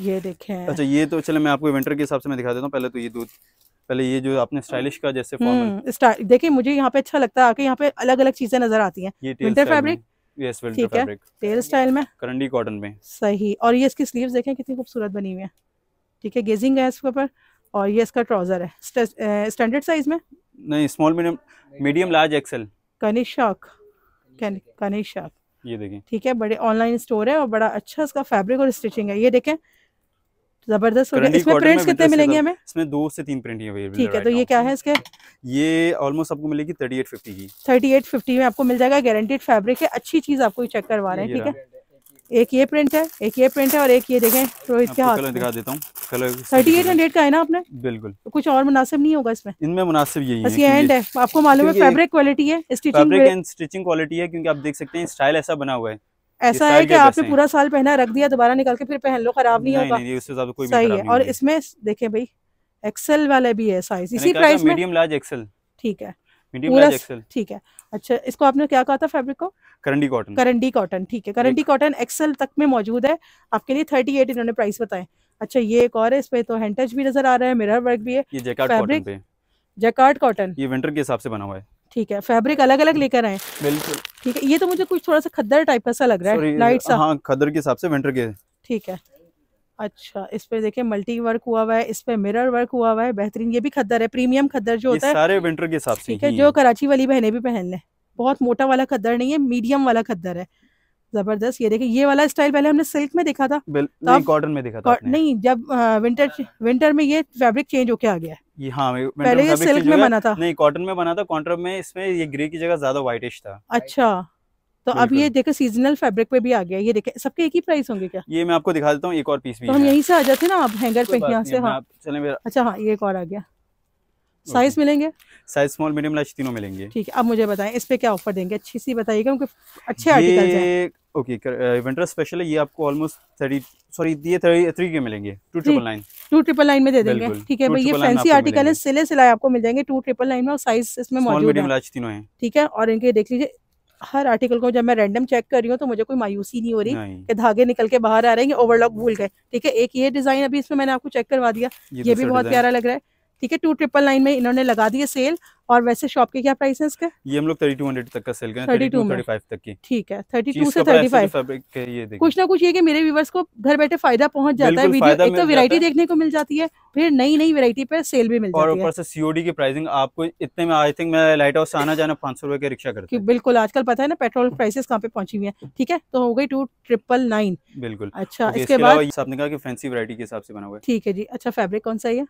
ये देखें अच्छा ये तो चले मैं आपको विंटर के हिसाब से मैं दिखा देता हूँ पहले तो ये दूध पहले ये जो आपने स्टाइलिश हम्म। का जैसे हम्म, देखिए मुझे यहाँ पे अच्छा लगता है यहाँ पे अलग अलग चीजें नजर आती हैं winter fabric yes winter style में करंडी कॉटन में सही और ये इसकी स्लीव देखे कितनी खूबसूरत बनी हुई है ठीक है गेजिंग है इसके ऊपर और ये इसका ट्राउजर है स्टैंडर्ड साइज में नहीं small medium medium large XL कनिशाक कनिशाक ये देखें ठीक है बड़े ऑनलाइन स्टोर है और बड़ा अच्छा इसका फैब्रिक और स्टिचिंग है ये देखें जबरदस्त हो गया इसमें प्रिंट्स कितने मिलेंगे हमें इसमें दो से तीन प्रिंट अवेलेबल ठीक है तो ये क्या है इसके ये ऑलमोस्ट आपको मिलेगी थर्टी एट फिफ्टी की थर्टी एट फिफ्टी में आपको मिल जाएगा गारंटेड फैब्रिक है अच्छी चीज आपको चेक करवा रहे हैं ठीक है एक ये प्रिंट है एक ये प्रिंट है और एक ये देखें रोहित तो के हाथ दिखा देता हूँ थर्टी एट हंड्रेड का है ना आपने बिल्कुल तो कुछ और मुनासिब नहीं होगा इसमें इनमें मुनासिब यही बस ये एंड है आपको मालूम है फैब्रिक क्वालिटी है स्टिचिंग स्टिचिंग क्वालिटी है क्योंकि आप देख सकते हैं स्टाइल ऐसा बना हुआ है ऐसा है कि आपने पूरा साल पहना रख दिया दोबारा निकाल के फिर पहन लो खराब नहीं, नहीं होगा सही है और इसमें देखें भाई एक्सेल वाला भी है साइज इसी प्राइस मीडियम लार्ज एक्सेल ठीक है मीडियम लार्ज ठीक है अच्छा इसको आपने क्या कहा था फैब्रिक को करंडी कॉटन करंडी कॉटन ठीक है करंडी कॉटन एक्सेल तक में मौजूद है आपके लिए थर्टी एट इन्होंने प्राइस बताए अच्छा ये एक और है इस पे तो हैंड टच भी नजर आ रहा है मिरर वर्क भी है ये जैकार्ड कॉटन ये विंटर के हिसाब से बना हुआ है ठीक है फैब्रिक अलग अलग लेकर आए बिल्कुल ठीक है ये तो मुझे कुछ थोड़ा सा खद्दर टाइप का सा लग रहा है लाइट सा हाँ खद्दर के हिसाब से विंटर के ठीक है अच्छा इस पे देखिये मल्टी वर्क हुआ हुआ है इस पे मिरर वर्क हुआ हुआ है बेहतरीन ये भी खद्दर है प्रीमियम खद्दर जो होता है सारे विंटर के हिसाब से ठीक है जो कराची वाली बहने भी पहन ले बहुत मोटा वाला खद्दर नहीं है मीडियम वाला खद्दर है जबरदस्त ये देखिए ये वाला स्टाइल पहले हमने सिल्क में देखा था कॉटन तो में देखा था नहीं जब विंटर विंटर में ये फैब्रिक चेंज होके आ गया है ये हाँ पहले ये सिल्क में बना था नहीं कॉटन में बना था कॉन्ट्रा में इसमें ये ग्रे की जगह ज्यादा व्हाइटिश था अच्छा तो अब ये देखे सीजनल फैब्रिक पे भी आ गया ये देखे सबके एक ही प्राइस होंगे क्या ये मैं आपको दिखा देता हूँ एक और पीस भी तो हम यहीं से आ जाते ना आप हैंगर पे यहाँ से हाँ चले अच्छा हाँ ये एक और आ गया साइज मिलेंगे साइज स्मॉल मीडियम लार्ज तीनों मिलेंगे ठीक है अब मुझे बताएं इस पे क्या ऑफर देंगे अच्छी सी बताइएगा क्योंकि अच्छे आर्टिकल हैं ओके विंटर स्पेशल है ये आपको ऑलमोस्ट थर्टी सॉरी ये थ्री के मिलेंगे two triple nine two triple nine में दे देंगे ठीक है भाई ये फैंसी आर्टिकल है सिले सिलाई आपको मिल जाएंगे टू ट्रिपल नाइन में साइज इसमें तीनों है ठीक है और इनके देख लीजिए हर आर्टिकल को जब मैं रैंडम चेक कर रही हूँ तो मुझे कोई मायूसी नहीं हो रही कि धागे निकल के बाहर आ रहे हैं ओवरलॉक भूल गए ठीक है एक ये डिजाइन अभी इसमें मैंने आपको चेक करवा दिया ये, ये भी बहुत प्यारा लग रहा है ठीक है टू ट्रिपल नाइन में इन्होंने लगा दिए सेल और वैसे शॉप के क्या प्राइस है इसका ये हम लोग थर्टी टू हंड्रेड तक का सेल करें थर्टी टू थर्टी फाइव तक की ठीक है थर्टी टू से थर्टी फाइव तो कुछ ना कुछ ये कि मेरे व्यूवर्स को घर बैठे फायदा पहुंच जाता है वीडियो एक तो वैरायटी देखने को मिल जाती है फिर नई नई वैरायटी पर सेल भी मिल और ऊपर से सीओडी की प्राइसिंग आपको इतने में आई थिंक मैं लाइट हाउस आना जाना पांच सौ रुपए के रिक्शा करती बिल्कुल आजकल पता है ना पेट्रोल प्राइसेस कहाँ पे पहुंची हुई है ठीक है तो हो गई टू ट्रिपल नाइन बिल्कुल अच्छा इसके बाद फैंसी वैरायटी के हिसाब से बना हुआ ठीक है जी अच्छा फेब्रिक कौन सा है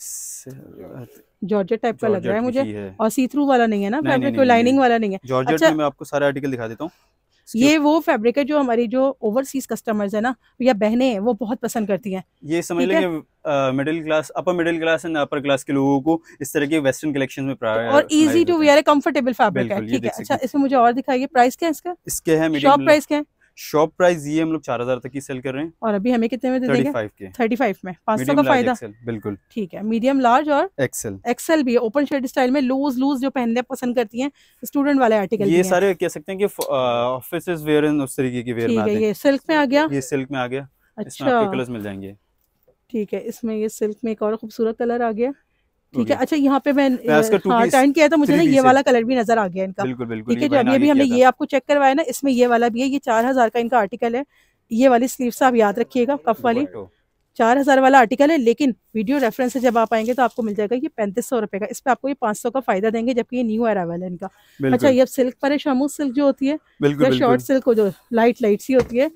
जॉर्जेट टाइप का लग रहा है मुझे और सी थ्रू वाला नहीं है ना फैब्रिक कोई लाइनिंग वाला नहीं है जॉर्जेट अच्छा- में मैं आपको सारे आर्टिकल दिखा देता हूँ ये वो फैब्रिक है जो हमारी जो ओवरसीज कस्टमर्स है ना या बहने हैं वो बहुत पसंद करती हैं ये समझ लेंगे middle class upper middle class and upper class के लोगों को इस तरह के वेस्टर्न कलेक्शन में और इजी टू वेयर है कंफर्टेबल फैब्रिक है ठीक है अच्छा इसमें मुझे और दिखाइए प्राइस क्या है इसका इसके है शॉप प्राइस क्या है शॉप प्राइस ये हम लोग चार हजार तक की सेल कर रहे हैं और अभी हमें कितने में दे देंगे थर्टी फाइव में पांच सौ का फायदा बिल्कुल ठीक है मीडियम लार्ज और एक्सेल एक्सेल भी ओपन शर्ट स्टाइल में लूज लूज जो पहनने पसंद करती हैं स्टूडेंट वाले आर्टिकल ये सारे कह सकते हैं कि ऑफिस uh, वेयर उस तरीके की वेयर ये सिल्क में आ गया ये सिल्क में आ गया अच्छा कलर्स मिल जाएंगे ठीक है इसमें ये सिल्क में एक और खूबसूरत कलर आ गया ठीक है अच्छा यहाँ पे मैं, टाइम टर्न हाँ, किया था मुझे ना ये वाला कलर भी नजर आ गया इनका बिल्कुल बिल्कुल ठीक है जो अभी अभी हमने ये आपको चेक करवाया ना इसमें ये वाला भी है ये चार हजार का इनका आर्टिकल है ये वाली स्लीव आप याद रखियेगा कफ वाली चार हजार वाला आर्टिकल है लेकिन वीडियो रेफरेंस से जब आप आएंगे तो आपको मिल जाएगा ये पैंतीस सौ रुपए का इस पर आपको ये पाँच सौ का फायदा देंगे जबकि ये न्यू अरावल है इनका अच्छा ये सिल्क पर है शामू सिल्क जो होती है शॉर्ट सिल्क जो लाइट लाइट सी होती है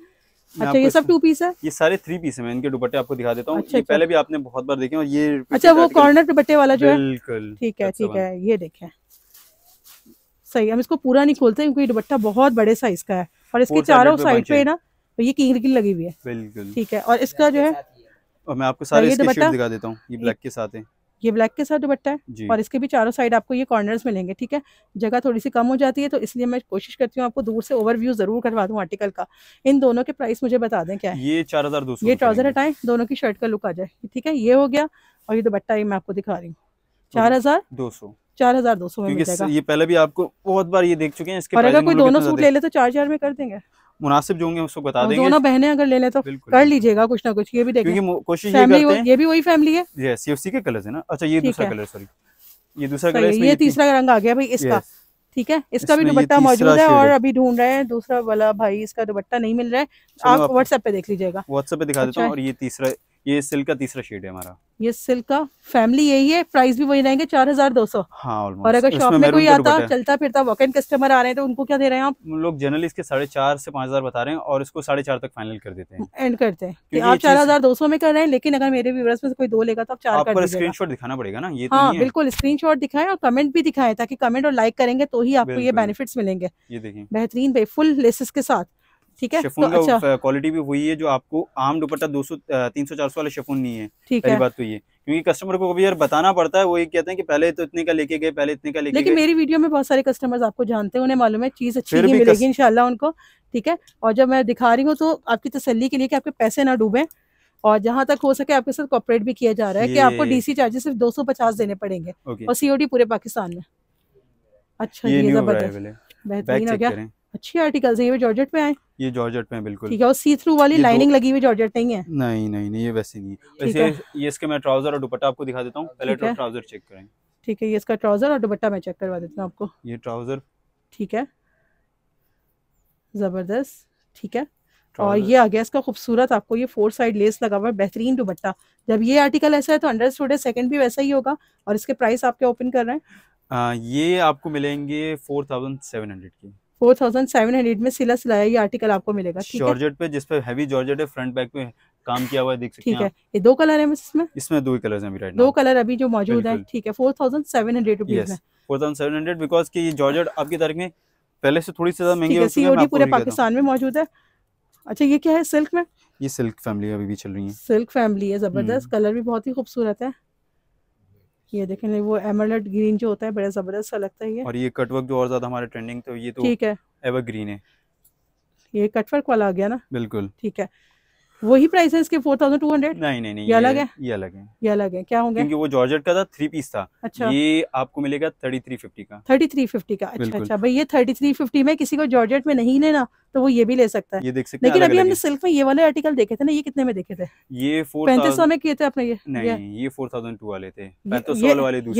अच्छा ये सब टू पीस है ये सारे थ्री पीस है मैं इनके दुपट्टे आपको दिखा देता हूँ अच्छा, अच्छा। पहले भी आपने बहुत बार देखे और ये अच्छा वो कॉर्नर दुपट्टे वाला जो है बिल्कुल ठीक है ठीक है ये देखे सही हम इसको पूरा नहीं खोलते क्योंकि दुपट्टा बहुत बड़े साइज का है और इसके चारों साइड पे ना ये किंग लगी हुई है बिल्कुल ठीक है और इसका जो है और मैं आपको सारे दिखा देता हूँ ये ब्लैक के साथ है ये ब्लैक के साथ दुपट्टा है और इसके भी चारों साइड आपको ये कॉर्नर्स मिलेंगे ठीक है जगह थोड़ी सी कम हो जाती है तो इसलिए मैं कोशिश करती हूँ आपको दूर से ओवरव्यू जरूर करवा दूँ आर्टिकल का इन दोनों के प्राइस मुझे बता दें क्या है ये चार हजार ये ट्राउजर हटाए दोनों की शर्ट का लुक आ जाए ठीक है ये हो गया और ये दुपट्टा ये मैं आपको दिखा रही हूँ चार हजार दो सौ चार हजार दो सौ में ये पहले भी आपको बहुत बार ये देख चुके हैं इसके और अगर कोई दोनों सूट ले ले तो चार हजार में कर देंगे मुनासिब जो होंगे उसको बता हाँ, देंगे दोनों बहनें अगर ले लें तो कर लीजिएगा कुछ ना कुछ ये भी देखिए कोशिश ये करते हैं ये भी वही फैमिली है ये उसी के कलर है ना अच्छा ये दूसरा कलर सॉरी ये दूसरा कलर ये तीसरा रंग आ गया भाई इसका ठीक है इसका भी दुपट्टा मौजूद है और अभी ढूंढ रहे हैं दूसरा वाला भाई इसका दुपट्टा नहीं मिल रहा है आप व्हाट्सएप पे देख लीजिएगा व्हाट्सएप पे दिखा देता हूँ अच्छा। और ये तीसरा ये सिल्क का तीसरा शेड है हमारा ये सिल्क का फैमिली यही है प्राइस भी वही रहेंगे चार हजार दो सौ हाँ और अगर शॉप में, कोई आता चलता फिरता वॉक एंड कस्टमर आ रहे हैं तो उनको क्या दे रहे हैं आप लोग जनरली इसके साढ़े चार से पाँच हजार बता रहे हैं और इसको साढ़े चार तक फाइनल कर देते हैं एंड करते हैं आप चार हजार दो सौ में कर रहे हैं लेकिन अगर मेरे व्यूवर्स में कोई दो लेगा तो आप चार स्क्रीन शॉट दिखाना पड़ेगा ना ये तो हाँ बिल्कुल स्क्रीन शॉट दिखाएं और कमेंट भी दिखाएं ताकि कमेंट और लाइक करेंगे तो ही आपको ये बेनिफिट मिलेंगे ये देखिए बेहतरीन फुल लेसेस के साथ ठीक है शेफोन तो का अच्छा। क्वालिटी भी वही है जो आपको आम दुपट्टा दो सौ तीन सौ चार सौ वाला शेफोन नहीं है ठीक है बात तो ये क्योंकि कस्टमर को कभी यार बताना पड़ता है वो ये कहते हैं कि पहले तो इतने का लेके गए पहले इतने का लेके लेकिन मेरी वीडियो में बहुत सारे कस्टमर्स आपको जानते हैं उन्हें मालूम है चीज अच्छी ही मिलेगी इनशाला उनको ठीक है और जब मैं दिखा रही हूँ तो आपकी तसली के लिए कि आपके पैसे ना डूबे और जहां तक हो सके आपके साथ कॉपरेट भी किया जा रहा है कि आपको डीसी चार्जेस सिर्फ 250 देने पड़ेंगे और सीओडी पूरे पाकिस्तान में अच्छा ये जबरदस्त बेहतरीन हो गया अच्छी आर्टिकल्स है ये जॉर्जेट में आए ये जॉर्जेट में बिल्कुल ठीक है और सी थ्रू वाली लाइनिंग लगी हुई जॉर्जेट नहीं है नहीं नहीं नहीं ये वैसे नहीं वैसे ये इसके मैं ट्राउजर और दुपट्टा आपको दिखा देता हूँ पहले ट्राउजर चेक करें ठीक है ये इसका ट्राउजर और दुपट्टा मैं चेक करवा देता हूँ आपको ये ट्राउजर ठीक है जबरदस्त ठीक है और ये आ गया इसका खूबसूरत आपको ये फोर साइड लेस लगा हुआ है बेहतरीन दुपट्टा जब ये आर्टिकल ऐसा है तो अंडर स्टूडे सेकंड भी वैसा ही होगा और इसके प्राइस आप क्या ओपन कर रहे हैं आ, ये आपको मिलेंगे फोर थाउजेंड सेवन हंड्रेड की 4700 में सिला सिलाया ये आर्टिकल आपको मिलेगा जॉर्जेट पे जिसपे हैवी जॉर्जेट है फ्रंट बैक में काम किया हुआ है देख सकते हैं ठीक है ये दो कलर है इसमें इसमें दो ही कलर है अभी राइट दो कलर अभी जो मौजूद है ठीक है four thousand seven hundred rupees में बिकॉज की जॉर्जेट आपकी तारीख में पहले से थोड़ी सी ज्यादा महंगी सी ओडी पूरे पाकिस्तान में मौजूद है अच्छा ये क्या है सिल्क में ये सिल्क फैमिली अभी भी चल रही है सिल्क फैमिली है जबरदस्त हम्म। कलर भी बहुत ही खूबसूरत है ये देखें वो एमरलेट ग्रीन जो होता है बड़ा जबरदस्त सा लगता है ये और ये कटवर्क जो और ज्यादा हमारे ट्रेंडिंग तो ये तो ठीक है ग्रीन है ये कटवर्क वाला आ गया ना बिल्कुल ठीक है वही प्राइस है इसके फोर थाउजेंड टू हंड्रेड नहीं नहीं ये अलग है ये अलग है ये अलग है क्या होंगे क्योंकि वो जॉर्ज का था थ्री पीस था अच्छा ये आपको मिलेगा थर्टी थ्री फिफ्टी का थर्टी थ्री फिफ्टी का अच्छा अच्छा भाई ये थर्टी थ्री फिफ्टी में किसी को जॉर्ज में नहीं लेना तो वो ये भी ले सकता है ये देख सकते लेकिन अभी हमने सिल्क में ये वाले आर्टिकल देखे थे ना ये कितने में देखे थे ये पैंतीस सौ में किए थे आपने ये नहीं ये फोर थाउजेंड टू वाले थे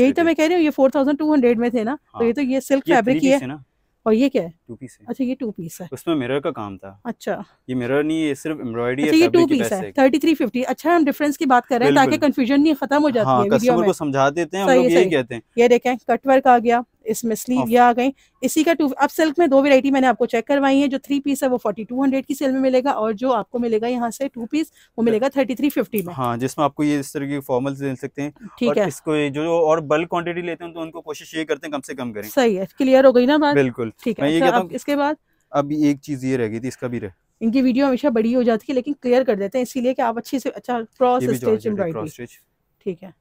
यही तो मैं कह रही हूँ ये फोर थाउजेंड टू हंड्रेड में थे ना तो हाँ। ये तो ये सिल्क फेब्रिक है ना और ये क्या है टू पीस है अच्छा ये टू पीस है उसमें मिरर का काम था अच्छा ये मिरर नहीं ये सिर्फ एम्ब्रॉयडरी अच्छा, ये टू पीस है थर्टी थ्री फिफ्टी अच्छा हम डिफरेंस की बात कर रहे हैं ताकि कंफ्यूजन नहीं खत्म हो जाती हाँ, है कस्टमर को समझा देते हैं हम लोग यही कहते हैं ये देखें कटवर्क आ गया इसमें स्लीव ये आ गई इसी का टू अब सिल्क में दो वेरायटी मैंने आपको चेक करवाई है जो थ्री पीस है वो फोर्टी टू हंड्रेड की सेल में मिलेगा और जो आपको मिलेगा यहाँ से टू पीस वो मिलेगा थर्टी थ्री फिफ्टी में हाँ जिसमें आपको ये इस तरह की फॉर्मल मिल सकते हैं ठीक है इसको जो और बल्क क्वान्टिटी लेते हैं तो उनको कोशिश ये करते हैं कम से कम करें सही है क्लियर हो गई ना बात बिल्कुल ठीक है अच्छा, इसके बाद अब एक चीज ये रह गई थी इसका भी रहे इनकी वीडियो हमेशा बड़ी हो जाती है लेकिन क्लियर कर देते हैं इसीलिए कि आप अच्छे से अच्छा क्रॉस स्टेच एम्ब्रॉयडरी ठीक है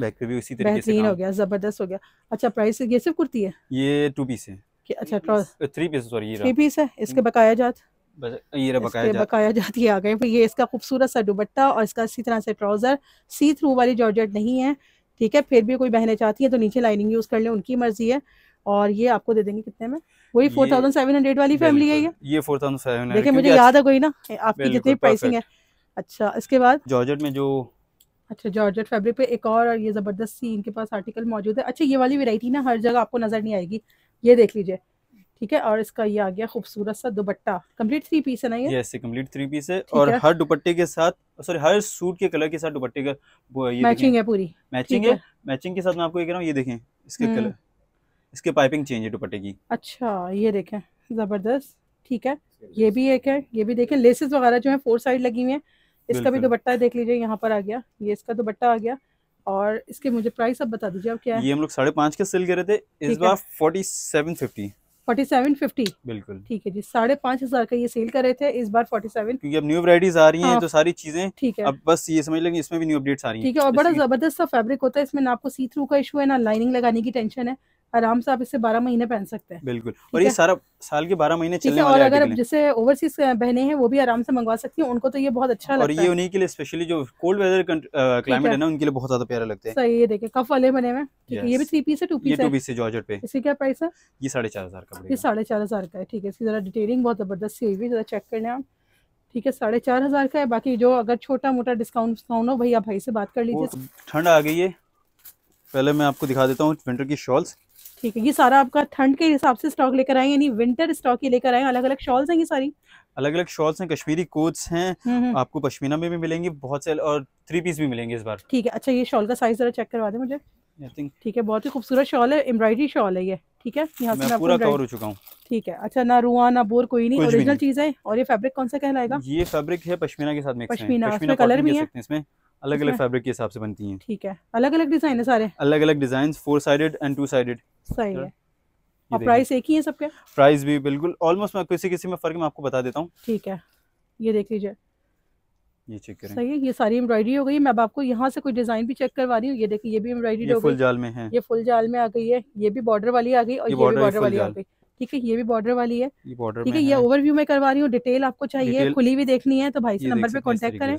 बैक पे भी उसी तरीके से हो गया जबरदस्त हो गया अच्छा प्राइस ये सिर्फ कुर्ती है ये टू पीस है अच्छा थ्री पीस सॉरी ये थ्री पीस है इसके हम्म। बकाया जात बकाया जात। बकाया आ गए ये इसका खूबसूरत सा दुपट्टा और इसका इसी तरह से ट्राउजर सी थ्रू वाली जॉर्जेट नहीं है ठीक है फिर भी कोई बहने चाहती है तो नीचे लाइनिंग यूज कर ले उनकी मर्जी है और ये आपको दे देंगे कितने में वही फोर थाउजेंड सेवन हंड्रेड वाली फैमिली है ये ये फोर थाउजेंड सेवन देखिए मुझे याद है कोई ना आपकी जितनी प्राइसिंग है अच्छा इसके बाद जॉर्जेट में जो अच्छा जॉर्जेट फैब्रिक पे एक और ये ज़बरदस्त सी इनके पास आर्टिकल मौजूद है अच्छा ये वाली वेरायटी ना हर जगह आपको नज़र नहीं आएगी ये देख लीजिए ठीक है और इसका ये आ गया खूबसूरत सा दुपट्टा कंप्लीट थ्री पीस है ना ये यस कंप्लीट थ्री पीस है और है? हर दुपट्टे के साथ सॉरी हर सूट के कलर के साथ दुपट्टे का मैचिंग है पूरी मैचिंग है मैचिंग के साथ मैं आपको ये कह रहा हूँ ये देखें इसके कलर हम्म। इसके पाइपिंग चेंज है दुपट्टे की अच्छा ये देखें जबरदस्त ठीक है ये भी एक है ये भी देखें लेसेस वगैरह जो है फोर साइड लगी हुई है इसका भी दुपट्टा देख लीजिए यहाँ पर आ गया ये इसका दुपट्टा आ गया और इसके मुझे प्राइस अब बता दीजिए आप क्या है ये हम लोग साढ़े पाँच के सेल करे थे इस बार forty seven fifty forty seven fifty बिल्कुल ठीक है जी साढ़े पाँच हजार का ये सेल कर रहे थे इस बार फोर्टी सेवन क्योंकि अब न्यू वराइटीज आ रही हैं हाँ, तो सारी चीजें ठीक है अब बस ये समझ लेंगे इसमें भी न्यू अपडेट्स आ रही हैं ठीक है और बड़ा जबरदस्त सा फैब्रिक होता है इसमें ना आपको सी थ्रू का इशू है ना लाइनिंग लगाने की टेंशन है आराम से आप इसे बारह महीने पहन सकते हैं बिल्कुल और ये सारा साल के बारह महीने चलने और अगर जैसे ओवरसीज बहने हैं वो भी आराम से मंगवा सकती हैं उनको तो ये बहुत अच्छा और ये उन्हीं के लिए स्पेशली जो कोल्ड वेदर क्लाइमेट है ना उनके लिए बहुत ज्यादा प्यारा लगता है सही ये देखिए कफ वाले बने हुए ये भी थ्री पीस है टू पीस टू पीस है जॉर्जेट पे इसे क्या प्राइस है ये साढ़े चार हजार का ये साढ़े चार हजार का है ठीक है इसकी जरा डिटेलिंग बहुत जबरदस्त सी हुई जरा चेक करना आप ठीक है साढ़े चार हजार का है बाकी जो अगर छोटा मोटा डिस्काउंट डिस्काउंट हो भैया भाई से बात कर लीजिए ठंड आ गई है पहले मैं आपको दिखा देता हूँ विंटर की शॉल्स ठीक है ये सारा आपका ठंड के हिसाब से स्टॉक लेकर आए यानी विंटर स्टॉक ही लेकर आए अलग अलग शॉल्स हैं ये सारी अलग अलग शॉल्स हैं कश्मीरी कोट्स हैं हम्म, हम्म। आपको पश्मीना में भी मिलेंगे बहुत से और थ्री पीस भी मिलेंगे इस बार ठीक है अच्छा ये शॉल का साइज जरा चेक करवा दे मुझे ठीक है बहुत ही खूबसूरत शॉल है एम्ब्रॉयडरी शॉल है ये ठीक है यहाँ से पूरा कवर हो चुका हूँ ठीक है अच्छा ना रुआ ना बोर कोई नहीं ओरिजिनल चीज है और ये फैब्रिक कौन सा कहलाएगा ये फैब्रिक है पश्मीना के साथ पश्मीना कलर भी है इसमें अलग अलग फैब्रिक के हिसाब से बनती हैं ठीक है अलग अलग डिजाइन है सारे अलग अलग design four sided and two sided सही है और प्राइस एक ही है सबके प्राइस भी बिल्कुल ऑलमोस्ट मैं किसी किसी में फर्क मैं आपको बता देता हूँ ठीक है ये देख लीजिए ये चेक करें सही है ये सारी एम्ब्रॉयडरी हो गई मैं अब आपको यहाँ से कोई डिजाइन भी चेक करवा रही हूँ ये देखिए ये भी एम्ब्रॉयडरी हो फुल जाल में है ये फुल जाल में आ गई है ये भी बॉर्डर वाली आ गई और ये बॉर्डर वाली आ गई ठीक है ये भी बॉर्डर वाली है ठीक है ये ओवरव्यू में करवा रही हूँ डिटेल आपको चाहिए खुली भी देखनी है तो भाई से नंबर पे कॉन्टेक्ट करें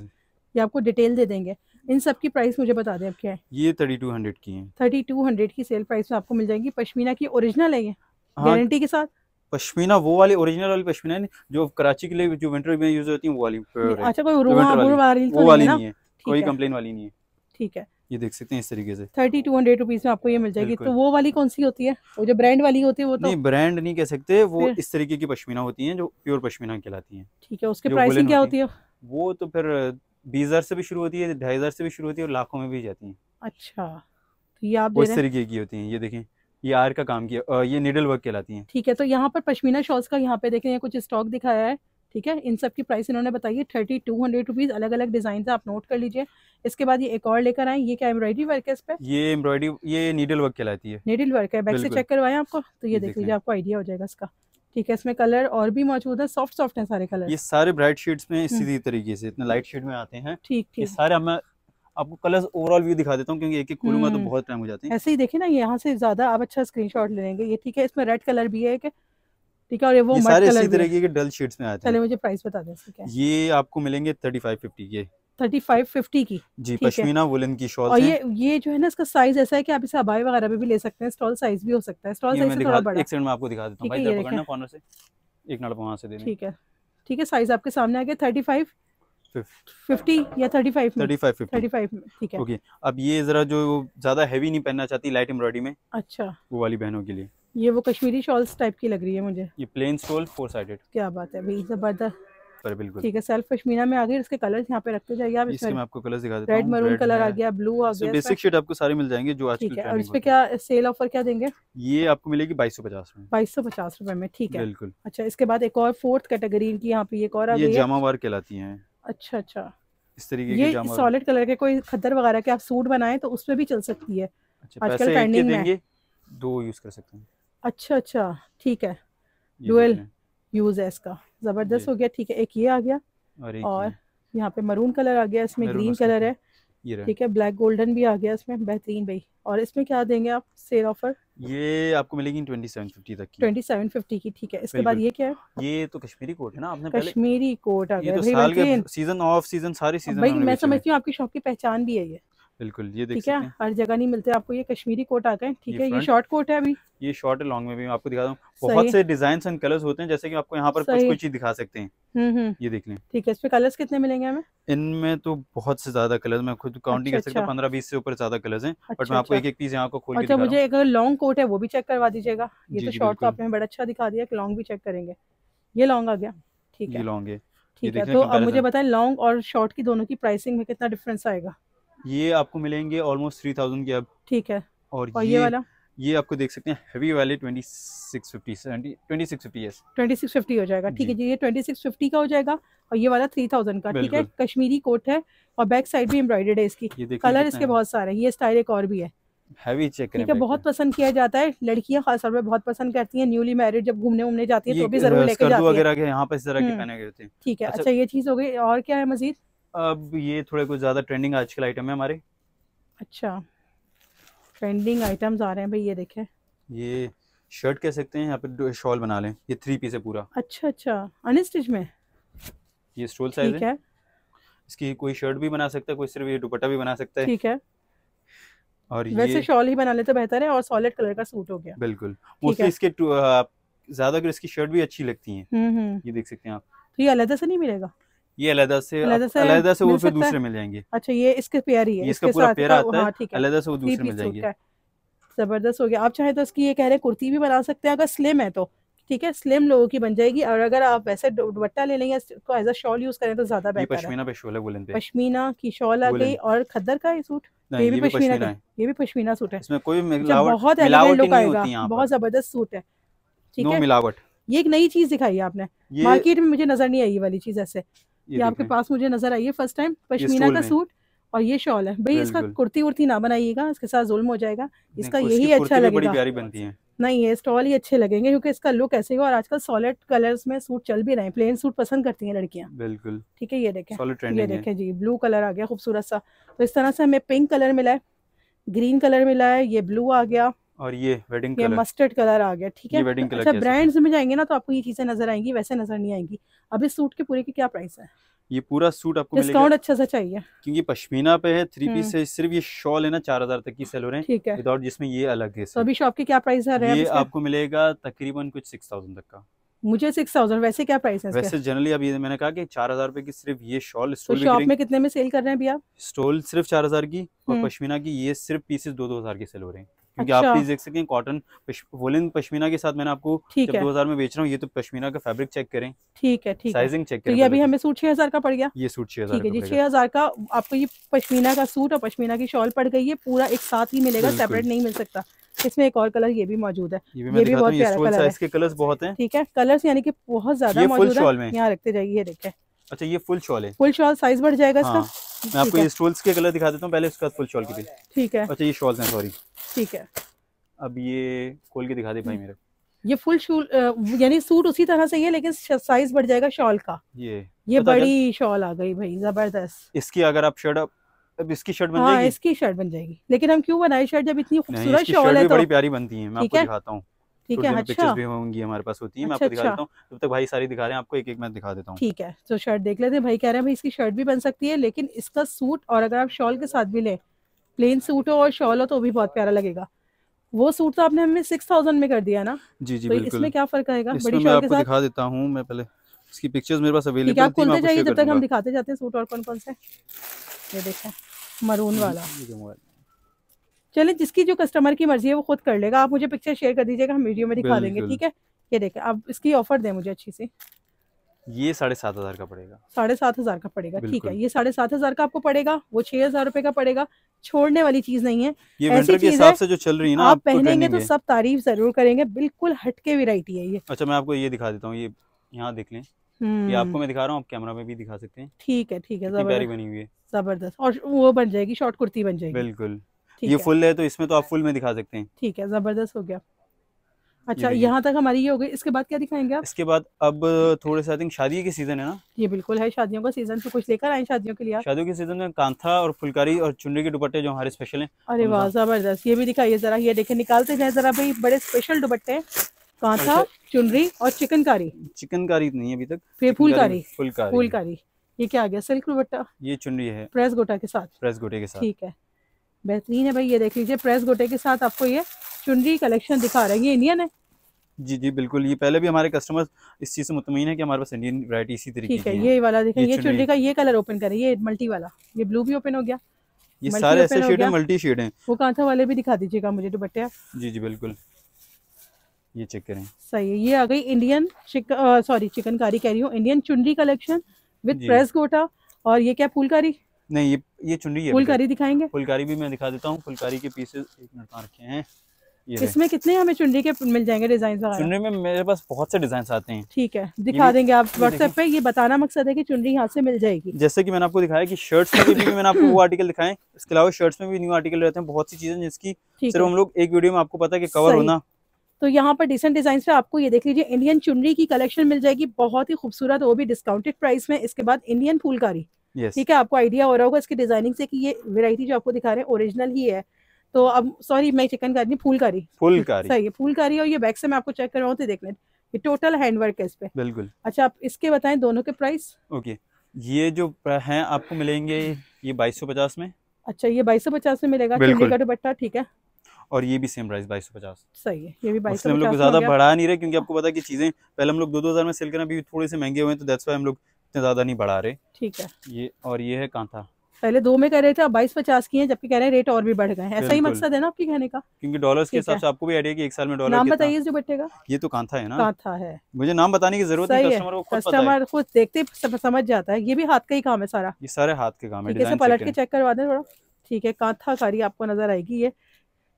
ये आपको डिटेल दे देंगे इन सब की प्राइस मुझे बता दें आप क्या है ये थर्टी टू हंड्रेड की है थर्टी टू हंड्रेड की सेल प्राइस में आपको मिल जाएगी पश्मीना की ओरिजिनल है ये गारंटी हाँ। के साथ पश्मीना वो वाले ओरिजिनल वाली पश्मीना है जो कराची के लिए जो विंटर में यूज होती है वो वाली uh, अच्छा कोई वाली तो नहीं है कोई कम्प्लेन वाली नहीं है ठीक है ये देख सकते हैं इस तरीके से थर्टी टू हंड्रेड रुपीज में आपको ये मिल जाएगी तो वो वाली कौन सी होती है वो जो ब्रांड वाली होती है वो तो नहीं ब्रांड नहीं कह सकते वो इस तरीके की पश्मीना होती है जो प्योर पश्मीना कहलाती है ठीक है उसके प्राइसिंग क्या होती है वो तो फिर बीस हजार से भी शुरू होती है ढाई हजार से भी शुरू होती है और लाखों में भी जाती है अच्छा तो ये आप उस तरीके की होती है ये देखें ये आर का काम किया ये निडल वर्क कहलाती है ठीक है तो यहाँ पर पश्मीना शॉल्स का यहाँ पे देखें कुछ स्टॉक दिखाया है ठीक है इन सब की प्राइस इन्होंने बताई है थर्टी टू हंड्रेड रुपीज़ अलग अलग डिज़ाइन आप नोट कर लीजिए इसके बाद ये एक और लेकर आए ये क्या एम्ब्रॉयडरी वर्क है इस पे ये एम्ब्रॉयडरी ये नीडल वर्क कहलाती है नीडल वर्क है बैक से चेक करवाए आपको तो ये देख लीजिए आपको आइडिया हो जाएगा इसका ठीक है इसमें कलर और भी मौजूद है सॉफ्ट सॉफ्ट है सारे कलर ये सारे ब्राइट शेड्स में इसी हम्म। तरीके से इतने लाइट शेड में आते हैं ठीक ठीक सारे हमें आपको कलर्स ओवरऑल व्यू दिखा देता हूँ क्योंकि एक एक खोलूंगा तो हम्म। बहुत टाइम हो जाते हैं ऐसे ही देखिए ना यहाँ से ज्यादा आप अच्छा स्क्रीनशॉट ले लेंगे ये ठीक है इसमें रेड कलर भी है ठीक है और ये वो ये सारे कलर इसी तरीके के डल शीट्स में आते हैं चले मुझे प्राइस बता दें ये आपको मिलेंगे थर्टी फाइव फिफ्टी के थर्टी फाइव फिफ्टी की शॉल और ये ये जो है ना इसका साइज ऐसा है कि आप इसे अबाई वगैरह में भी ले सकते हैं स्टॉल साइज भी हो सकता है स्टॉल साइज एक सेकंड में आपको दिखा देता ठीक है ठीक है साइज आपके सामने आ गया थर्टी फाइव फिफ्टी या thirty five thirty five thirty five ठीक है ओके अब ये जरा जो ज्यादा हैवी नहीं पहनना चाहती लाइट में अच्छा वो वाली बहनों के लिए ये वो कश्मीरी शॉल्स टाइप की लग रही है मुझे ये प्लेन स्टॉल फोर साइडेड क्या बात है भाई जबरदस्त पर बिल्कुल ठीक है सेल्फ पश्मीना में आ गई इसके कलर्स यहाँ पे रखते जाइए आप इसमें आपको कलर दिखा देता रेड मरून कलर आ गया ब्लू आ गया बेसिक शेड आपको सारे मिल जाएंगे जो आजकल है और इस पे क्या सेल ऑफर क्या देंगे ये आपको मिलेगी बाईस सौ पचास में बाईस सौ पचास रूपए में ठीक है बिल्कुल अच्छा इसके बाद एक और फोर्थ कैटेगरी इनकी यहाँ पे एक और आ गई जामावार कहलाती है अच्छा अच्छा इस तरीके ये सॉलिड कलर के कोई खद्दर वगैरह के आप सूट बनाए तो उसमें भी चल सकती है अच्छा, आजकल ट्रेंडिंग में दो यूज कर सकते हैं अच्छा अच्छा ठीक है डुअल यूज है इसका जबरदस्त हो गया ठीक है एक ये आ गया और, और यहाँ पे मरून कलर आ गया इसमें ग्रीन कलर है ठीक है ब्लैक गोल्डन भी आ गया इसमें बेहतरीन भाई और इसमें क्या देंगे आप सेल ऑफर ये आपको मिलेगी 2750 तक की 2750 की ठीक है इसके बाद ये क्या है ये तो कश्मीरी कोट है ना आपने कश्मीरी कोट आ गया तो भाई साल के सीजन ऑफ सीजन सारी सीजन भाई मैं समझती हूँ आपकी शॉप की पहचान भी है ये बिल्कुल ये देख ठीक है हर जगह नहीं मिलते आपको ये कश्मीरी कोट आता है ठीक है ये शॉर्ट कोट है अभी ये शॉर्ट है लॉन्ग में भी आपको दिखा दूँ बहुत से डिजाइन एंड कलर्स होते हैं जैसे कि आपको यहाँ पर कुछ कुछ चीज दिखा सकते हैं हम्म, हम्म। ये देख लें ठीक है इसमें कलर्स कितने मिलेंगे हमें इनमें तो बहुत से ज्यादा कलर मैं खुद काउंटिंग नहीं कर अच्छा, सकता अच्छा। पंद्रह बीस से ऊपर ज्यादा कलर्स हैं बट मैं अच्छा, आपको एक एक पीस यहाँ को खोल अच्छा मुझे एक लॉन्ग कोट है वो भी चेक करवा दीजिएगा ये तो शॉर्ट तो आपने बड़ा अच्छा दिखा दिया लॉन्ग भी चेक करेंगे ये लॉन्ग आ गया ठीक है लॉन्ग है ठीक है तो अब मुझे बताएं लॉन्ग और शॉर्ट की दोनों की प्राइसिंग में कितना डिफरेंस आएगा ये आपको मिलेंगे ऑलमोस्ट थ्री थाउजेंड के अब ठीक है और, और ये, ये वाला ये आपको देख सकते हैं वाले 2650 2650 हो जाएगा ठीक है जी ये 2650 का हो जाएगा और ये वाला 3000 का ठीक है कश्मीरी कोट है और बैक साइड भी एम्ब्रॉइडेड है इसकी कलर इसके बहुत सारे ये स्टाइल एक और भी है हैवी चेक ठीक है बहुत पसंद किया जाता है लड़कियां खास तौर पे बहुत पसंद करती हैं न्यूली मैरिड जब घूमने उमने जाती है तो भी जरूर लेकर जाती है यहाँ पे इस तरह के हम्म। पहने गए होते ठीक है अच्छा, अच्छा ये चीज हो गई और क्या है मजीद अब ये थोड़े कुछ ज़्यादा ट्रेंडिंग आजकल आइटम है हमारे अच्छा ट्रेंडिंग आइटम्स आ रहे हैं भाई ये देखें ये शर्ट कह सकते हैं यहाँ पे शॉल बना लें ये थ्री पीस है पूरा अच्छा अच्छा अनस्टिच में ये स्टोल साइज है इसकी कोई शर्ट भी बना सकता है कोई सिर्फ ये दुपट्टा भी बना सकता है ठीक है और वैसे शॉल ही बना ले तो बेहतर है और सॉलिड कलर का सूट हो गया बिल्कुल मोस्टली इसके हाँ, ज्यादा अगर इसकी शर्ट भी अच्छी लगती है हम्म, हम्म। ये देख सकते हैं आप तो ये अलग से नहीं मिलेगा ये अलहदा से अलहदा से वो फिर दूसरे मिल जाएंगे अच्छा ये इसके पेयर ही है इसका पूरा पेयर आता हाँ, है अलहदा से वो दूसरे मिल जाएंगे जबरदस्त हो गया आप चाहे तो इसकी ये कह रहे कुर्ती भी बना सकते हैं अगर स्लिम है तो ठीक है स्लिम लोगों की बन जाएगी और अगर आप वैसे दुपट्टा ले लेंगे इसको एज अ शॉल यूज करें तो ज्यादा बेहतर पश्मीना पे शॉल है वुलन पे पश्मीना की शॉल आ गई और खद्दर का ये सूट ये भी पश्मीना है ये भी पश्मीना सूट है इसमें कोई अच्छा, मिलावट बहुत एलिगेंट लुक आएगा बहुत जबरदस्त सूट है ठीक है नो मिलावट ये एक नई चीज दिखाई है आपने मार्केट में मुझे नजर नहीं आई वाली चीज ऐसे ये, ये आपके पास मुझे नजर आई है फर्स्ट टाइम पश्मीना का सूट और ये शॉल है भाई इसका कुर्ती उर्ती ना बनाइएगा इसके साथ जुल्म हो जाएगा इसका यही अच्छा तो लगेगा नहीं ये स्टॉल ही अच्छे लगेंगे क्योंकि इसका लुक ऐसे ही और आजकल सॉलिड कलर्स में सूट चल भी रहे हैं प्लेन सूट पसंद करती हैं लड़कियां बिल्कुल ठीक है ये देखें ये देखें जी ब्लू कलर आ गया खूबसूरत सा तो इस तरह से हमें पिंक कलर मिला है ग्रीन कलर मिला है ये ब्लू आ गया और ये वेडिंग ये मस्टर्ड कलर आ गया ठीक है वेडिंग कलर अच्छा ब्रांड्स में जाएंगे ना तो आपको ये चीजें नजर आएंगी वैसे नजर नहीं आएंगी अब इस सूट के पूरे की क्या प्राइस है ये पूरा सूट आपको डिस्काउंट अच्छा सा चाहिए क्योंकि पश्मीना पे है थ्री हम्म। पीस है सिर्फ ये शॉल है ना चार हजार तक की सेल हो रहे हैं ठीक है जिसमें ये अलग है तो अभी शॉप के क्या प्राइस आ रहे हैं ये आपको मिलेगा तकरीबन कुछ सिक्स थाउजेंड तक का मुझे सिक्स थाउजेंड वैसे क्या प्राइस है वैसे जनरली अभी मैंने कहा कि चार हजार रुपए की सिर्फ ये शॉल स्टोल तो शॉप में कितने में सेल कर रहे हैं अभी आप स्टॉल सिर्फ चार हजार की और हम्म। पश्मीना की ये सिर्फ पीसेस दो दो हजार की सेल हो रहे हैं क्योंकि अच्छा। आप प्लीज देख सकें कॉटन वोलिन पश्मीना के साथ मैंने आपको दो हजार में बेच रहा हूँ ये तो पश्मीना का फैब्रिक चेक करें ठीक है ठीक साइजिंग चेक तो करें तो ये अभी हमें सूट छह हजार का पड़ गया ये सूट छह हजार ठीक छह हजार का आपको ये पश्मीना का सूट और पश्मीना की शॉल पड़ गई है पूरा एक साथ ही मिलेगा सेपरेट नहीं मिल सकता इसमें एक और कलर ये भी मौजूद है ये भी, ये भी बहुत प्यारा कलर है इसके कलर्स बहुत हैं ठीक है कलर्स यानी कि बहुत ज्यादा मौजूद है यहाँ रखते जाइए देखे अच्छा ये फुल शॉल है फुल शॉल साइज बढ़ जाएगा हाँ। इसका मैं आपको ये स्टोल्स के कलर दिखा देता हूँ पहले उसके बाद फुल शॉल की ठीक है अच्छा ये शॉल्स हैं सॉरी ठीक है अब ये खोल के दिखा दे भाई हम्म। मेरे ये फुल शूल यानी सूट उसी तरह से ही है लेकिन साइज बढ़ जाएगा शॉल का ये ये बड़ी शॉल आ गई भाई जबरदस्त इसकी अगर आप शर्ट अब इसकी शर्ट बन हाँ, जाएगी इसकी शर्ट बन जाएगी लेकिन हम क्यों बनाए शर्ट जब इतनी खूबसूरत शॉल है तो बड़ी प्यारी बनती है मैं आपको दिखाता हूँ ठीक है अच्छा भी होंगी हमारे पास होती है मैं अच्छा, आपको दिखा अच्छा। देता हूँ जब तक भाई सारी दिखा रहे हैं आपको एक एक मैं दिखा देता हूँ ठीक है तो शर्ट देख लेते हैं भाई कह रहे हैं भाई इसकी शर्ट भी बन सकती है लेकिन इसका सूट और अगर आप शॉल के साथ भी लें प्लेन सूट हो और शॉल हो तो भी बहुत प्यारा लगेगा वो सूट तो आपने हमें सिक्स थाउजेंड में कर दिया ना जी जी तो बिल्कुल इसमें क्या फर्क आएगा बड़ी मैं आपको दिखा देता हूँ मैं पहले इसकी पिक्चर्स मेरे पास अवेलेबल क्या खुलते जाइए जब तक हम दिखाते जाते हैं सूट और कौन कौन से ये देखे मरून हम्म, वाला चलिए जिसकी जो कस्टमर की मर्जी है वो खुद कर लेगा आप मुझे पिक्चर शेयर कर दीजिएगा हम वीडियो में दिखा देंगे ठीक है ये देखे आप इसकी ऑफर दें मुझे अच्छी सी ये साढ़े सात हजार का पड़ेगा साढ़े सात हजार का पड़ेगा ठीक है ये साढ़े सात हजार का आपको पड़ेगा वो छह हजार रुपए का पड़ेगा छोड़ने वाली चीज नहीं है ये ऐसी के है से जो चल रही है ना आप पहनेंगे तो सब तारीफ जरूर करेंगे बिल्कुल हटके वेरायटी है ये अच्छा मैं आपको ये दिखा देता हूँ ये यहाँ देख लें ये आपको हम्म। मैं दिखा रहा हूँ आप कैमरा में भी दिखा सकते हैं ठीक है ठीक है बनी हुई है जबरदस्त और वो बन जाएगी शॉर्ट कुर्ती बन जाएगी बिल्कुल ये फुल है तो इसमें तो आप फुल में दिखा सकते हैं ठीक है जबरदस्त हो गया अच्छा यहाँ तक हमारी ये हो गई इसके बाद क्या दिखाएंगे आप इसके बाद अब थोड़े से शादी के सीजन है ना ये बिल्कुल है शादियों का सीजन तो कुछ लेकर आए शादियों के लिए शादियों के सीजन में कांथा और फुलकारी और चुनरी के दुपट्टे जो हमारे स्पेशल हैं अरे वाह जबरदस्त ये भी दिखाइए जरा ये देखे निकालते जाए जरा भाई बड़े स्पेशल दुपट्टे कांथा अच्छा। चुनरी और चिकनकारी चिकनकारी तो नहीं है अभी तक फिर फुलकारी फुलकारी फुलकारी ये क्या आ गया सिल्क दुपट्टा ये चुनरी है प्रेस गोटा के साथ प्रेस गोटे के साथ ठीक है बेहतरीन है भाई ये देख लीजिए प्रेस गोटे के साथ आपको ये चुनरी कलेक्शन दिखा रहे हैं ये इंडियन है जी जी बिल्कुल ये पहले भी हमारे कस्टमर्स इस चीज से मुतमिन है कि हमारे पास इंडियन वैरायटी इसी तरीके की है है ये वाला देखें ये, चुनरी का ये कलर ओपन करें ये मल्टी वाला ये ब्लू भी ओपन हो गया ये सारे ऐसे शेड हैं मल्टी शेड हैं वो कांथा वाले भी दिखा दीजिएगा मुझे दुपट्टे जी जी बिल्कुल ये चेक करें सही है ये आ गई इंडियन सॉरी चिकनकारी कह रही हूँ इंडियन चुनरी कलेक्शन विद प्रेस गोटा और ये क्या फूलकारी नहीं ये ये चुनरी है फुलकारी दिखाएंगे फुलकारी भी मैं दिखा देता हूँ फुलकारी के पीसेस एक मिनट रखे हैं इसमें कितने हमें चुनरी के मिल जाएंगे डिजाइन चुनरी में मेरे पास बहुत से डिजाइन आते हैं ठीक है दिखा देंगे आप व्हाट्सएप पे ये बताना मकसद है कि चुनरी यहाँ से मिल जाएगी जैसे कि मैंने आपको दिखाया कि शर्ट्स में भी, मैंने आपको वो आर्टिकल दिखाए इसके अलावा शर्ट्स में भी न्यू आर्टिकल रहते हैं बहुत सी चीजें जिसकी सिर्फ हम लोग एक वीडियो में आपको पता है कवर होना तो यहाँ पर डिसेंट डिजाइन पे आपको ये देख लीजिए इंडियन चुनरी की कलेक्शन मिल जाएगी बहुत ही खूबसूरत वो भी डिस्काउंटेड प्राइस में इसके बाद इंडियन फूलकारी yes. ठीक है आपको आइडिया हो रहा होगा इसकी डिजाइनिंग से कि ये वेराइटी जो आपको दिखा रहे हैं ओरिजिनल ही है तो अब सॉरी मैं चिकन कर कारी फूलकारी फूलकारी सही है फूलकारी और ये बैग से मैं आपको चेक कर रहा हूँ तो देख लें ये टोटल हैंडवर्क है इस पे बिल्कुल अच्छा आप इसके बताएं दोनों के प्राइस ओके ये जो है आपको मिलेंगे ये बाईस सौ पचास में अच्छा ये बाईस सौ पचास में मिलेगा का दुपट्टा ठीक है और ये भी सेम प्राइस बाईस सौ पचास सही है ये भी बाईस हम लोग ज्यादा बढ़ा नहीं रहे क्योंकि आपको पता है कि चीजें पहले हम लोग दो दो हजार में सेल करना अभी थोड़े से महंगे हुए हैं तो दस वाई हम लोग इतने ज्यादा नहीं बढ़ा रहे ठीक है ये और ये है कांथा पहले दो में कह रहे थे अब बाईस पचास की है जबकि कह रहे हैं रेट और भी बढ़ गए हैं ऐसा ही मकसद है ना आपके कहने का क्योंकि डॉलर्स के हिसाब से आपको भी आइडिया कि एक साल में डॉलर नाम बताइए जो बच्चे का ये तो कांथा है ना कांथा है मुझे नाम बताने की जरूरत नहीं कस्टमर को खुद देखते समझ जाता है ये भी हाथ का ही काम है सारा ये सारे हाथ के काम है पलट के चेक करवा दे थोड़ा ठीक है कांथा सारी आपको नजर आएगी ये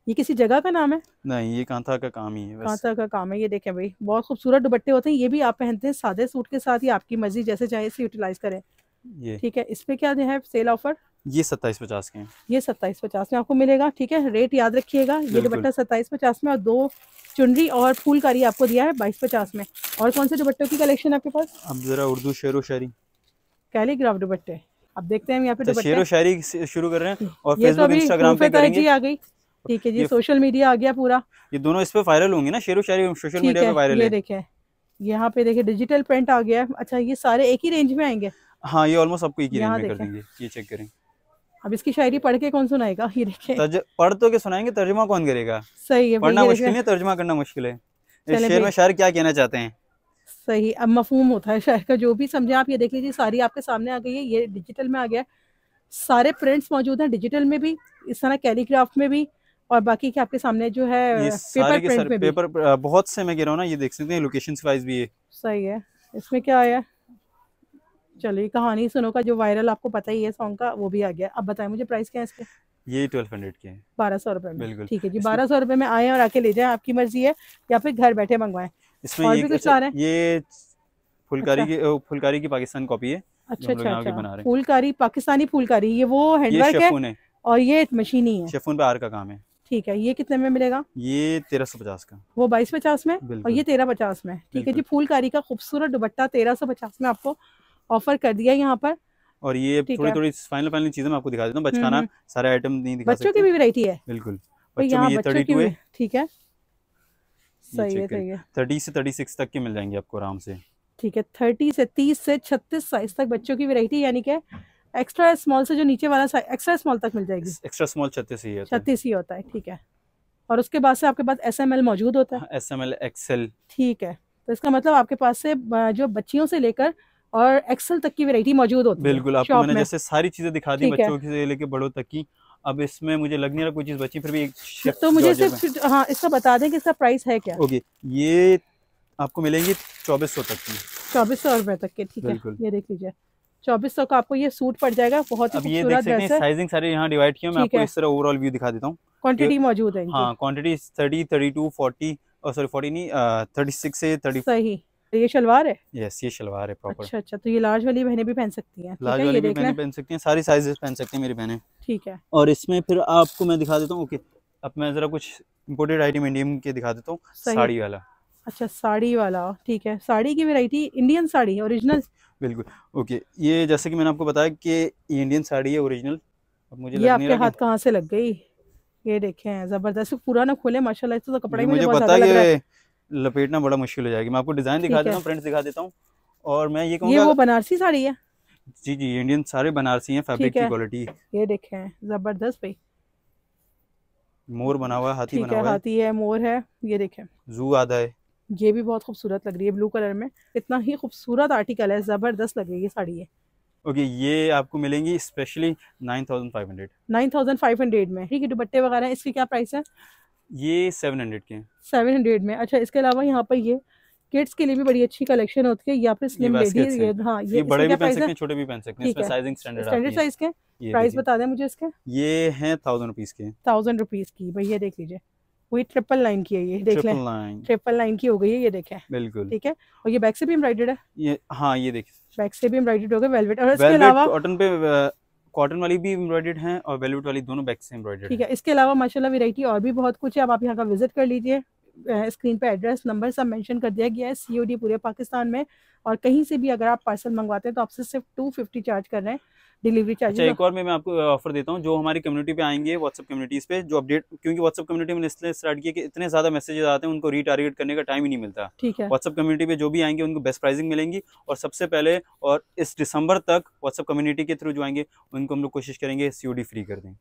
ये किसी जगह का नाम है नहीं ये कांथा का काम ही है कांथा का काम है ये देखें भाई बहुत खूबसूरत दुपट्टे होते हैं ये भी आप पहनते हैं सादे सूट के साथ ही आपकी मर्जी जैसे चाहे इसे यूटिलाइज करें ये ठीक है इस पे क्या है सेल ऑफर ये सत्ताईस पचास के ये सत्ताईस पचास में आपको मिलेगा ठीक है रेट याद रखिएगा ये दुपट्टा सत्ताईस पचास में और दो चुनरी और फूलकारी आपको दिया है बाईस पचास में और कौन से दुपट्टों की कलेक्शन आपके पास अब जरा उर्दू शेर शायरी कैलीग्राफ दुपट्टे अब देखते हैं यहाँ पे अच्छा, शेर शायरी शुरू कर रहे हैं और फेसबुक इंस्टाग्राम तो पे जी आ गई ठीक है जी सोशल मीडिया आ गया पूरा ये दोनों इस पे वायरल होंगे ना शेरो शायरी सोशल मीडिया पे वायरल ये देखे यहाँ पे देखे डिजिटल प्रिंट आ गया अच्छा ये सारे एक ही रेंज में आएंगे हाँ ये ऑलमोस्ट आपको एक ही रेंज में कर देंगे ये चेक करें अब इसकी शायरी पढ़ के कौन सुनाएगा ये देखे पढ़ तो के सुनाएंगे तर्जमा कौन करेगा सही है पढ़ना मुश्किल है तर्जमा करना मुश्किल है इस शेर में शायर क्या कहना चाहते हैं सही अब मफहूम होता है शायर का जो भी समझे आप ये देख लीजिए सारी आपके सामने आ गई है ये डिजिटल में आ गया सारे प्रिंट्स मौजूद हैं डिजिटल में भी इस तरह कैलीग्राफ में भी और बाकी के आपके सामने जो है पेपर प्रिंट में पेपर बहुत से मैं कह रहा हूँ ना ये देख सकते हैं लोकेशन वाइज भी है सही है इसमें क्या आया चलिए कहानी सुनो का जो वायरल आपको पता ही है सॉन्ग का वो भी आ गया अब बताएं मुझे प्राइस क्या है इसके ये ट्वेल्व हंड्रेड के बारह सौ रुपए बिल्कुल ठीक है जी बारह सौ रुपए में आए और आके ले जाए आपकी मर्जी है या फिर घर बैठे मंगवाए इसमें और ये, भी अच्छा, ये फुलकारी अच्छा। की फुलकारी की पाकिस्तान कॉपी है अच्छा अच्छा, अच्छा बना अच्छा फुलकारी पाकिस्तानी फुलकारी ये वो हैंडवर्क है और ये मशीनी है शेफून पे आर का काम है ठीक है ये कितने में मिलेगा ये तेरह सौ पचास का वो बाईस पचास में और ये तेरह पचास में ठीक है जी फूलकारी का खूबसूरत दुबट्टा तेरह सौ पचास में आपको ऑफर कर दिया यहाँ पर और ये थोड़ी थोड़ी फाइनल फाइनल चीजें मैं आपको दिखा देता हूँ बचकाना हम्म, हम्म। सारे आइटम नहीं दिखा बच्चों की भी वैरायटी है बिल्कुल थर्टी तो टू ठीक है सही है थर्टी से थर्टी सिक्स तक के मिल जाएंगे आपको आराम से ठीक है थर्टी से तीस से छत्तीस साइज तक बच्चों की वेरायटी यानी क्या एक्स्ट्रा स्मॉल से जो नीचे वाला एक्स्ट्रा स्मॉल तक मिल जाएगी एक्स्ट्रा स्मॉल छत्तीस ही तो। छत्तीस ही होता है ठीक है और उसके बाद से आपके पास एस मौजूद होता है एस एम एक्सेल ठीक है तो इसका मतलब आपके पास से जो बच्चियों से लेकर और एक्सेल तक की वेरायटी मौजूद होती है बिल्कुल आपको मैंने जैसे सारी चीजें दिखा दी बच्चों से लेकर बड़ों तक की अब इसमें मुझे लग नहीं रहा कोई चीज बची फिर भी एक तो मुझे सिर्फ हाँ इसका बता दें कि इसका प्राइस है क्या ओके ये आपको मिलेंगी चौबीस सौ तक की चौबीस सौ रुपए तक के ठीक है ये देख लीजिए चौबीस सौ का आपको ये सूट पड़ जाएगा बहुत ही साइजिंग सारे यहाँ डिवाइड किया मैं आपको इस तरह ओवरऑल व्यू दिखा देता हूँ क्वान्टिटी मौजूद है हाँ quantity thirty thirty two forty और सॉरी फोर्टी नहीं थर्टी uh, सिक्स से थर्टी सही तो ये शलवार है यस ये शलवार है प्रॉपर अच्छा अच्छा तो ये लार्ज वाली बहनें भी पहन सकती हैं लार्ज वाली भी बहनें पहन सकती हैं सारी साइजेस पहन सकती हैं मेरी बहनें ठीक है और इसमें फिर आपको मैं दिखा देता हूँ ओके अब मैं जरा कुछ इम्पोर्टेड आइटम इंडियन के दिखा देता हूँ साड़ी वाला अच्छा साड़ी वाला ठीक है साड़ी की वेराइटी इंडियन साड़ी ओरिजिनल बिल्कुल ओके ये जैसे कि मैंने आपको बताया कि इंडियन साड़ी है ओरिजिनल अब मुझे ये आपके हाथ कहाँ से लग गई ये देखे हैं जबरदस्त पूरा ना खोले माशाल्लाह इस तो कपड़े मुझे पता है लपेटना बड़ा मुश्किल हो जाएगी मैं आपको डिजाइन दिखा देता हूँ फ्रेंड्स दिखा देता हूँ और मैं ये कहूँगा ये वो बनारसी साड़ी है जी जी इंडियन सारे बनारसी हैं फैब्रिक की क्वालिटी ये देखे हैं जबरदस्त भाई मोर बना हुआ हाथी बना हुआ हाथी है मोर है ये देखे जू आधा है ये भी बहुत खूबसूरत लग रही है ब्लू कलर में इतना ही खूबसूरत आर्टिकल है ज़बरदस्त लग रही है साड़ी है ओके okay, ये आपको मिलेंगी specially nine thousand five hundred nine thousand five hundred में ठीक है दुपट्टे वगैरह इसकी क्या प्राइस है ये सेवन हंड्रेड के सेवन हंड्रेड में अच्छा इसके अलावा यहाँ पर ये किड्स के लिए भी बड़ी अच्छी कलेक्शन होती है या फिर स्लिम लेडीज ये हाँ ये, ये बड़े भी पहन सकते हैं छोटे भी पहन सकते हैं साइजिंग स्टैंडर्ड स्टैंडर्ड साइज के प्राइस बता दें मुझे इसके ये है थाउजेंड रुपीज के थाउजेंड रुपीज की भैया देख लीजिए वही ट्रिपल लाइन की है ये देख लें ट्रिपल लाइन की हो गई है ये देखें बिल्कुल ठीक है और ये बैक से भी एम्ब्रॉइडेड है ये हाँ ये देखिए बैक से भी एम्ब्रॉइडेड हो गए वेलवेट और इसके अलावा कॉटन पे कॉटन वाली भी एम्ब्रॉइडेड है और वेलवेट वाली दोनों बैक से एम्ब्रॉइडेड ठीक है इसके अलावा माशाल्लाह वैरायटी और भी बहुत कुछ है आप यहाँ का विजिट कर लीजिए स्क्रीन पे एड्रेस नंबर सब मेंशन कर दिया गया है सीओडी पूरे पाकिस्तान में और कहीं से भी अगर आप पार्सल मंगवाते हैं तो आपसे सिर्फ टू फिफ्टी चार्ज कर रहे हैं डिलीवरी चार्ज अच्छा एक और मैं, आपको ऑफर देता हूँ जो हमारी कम्युनिटी पे आएंगे व्हाट्सअप कम्युनिटीज़ पे जो अपडेट क्योंकि व्हाट्सअप कम्युनिटी में इसलिए स्टार्ट किया कि इतने ज़्यादा मैसेजेस आते हैं उनको रीटारगेट करने का टाइम ही नहीं मिलता ठीक है व्हाट्सअप कम्युनिटी पे जो भी आएंगे उनको बेस्ट प्राइसिंग मिलेंगी और सबसे पहले और इस दिसंबर तक व्हाट्सअप कम्युनिटी के थ्रू जो आएंगे उनको हम लोग कोशिश करेंगे सी फ्री कर दें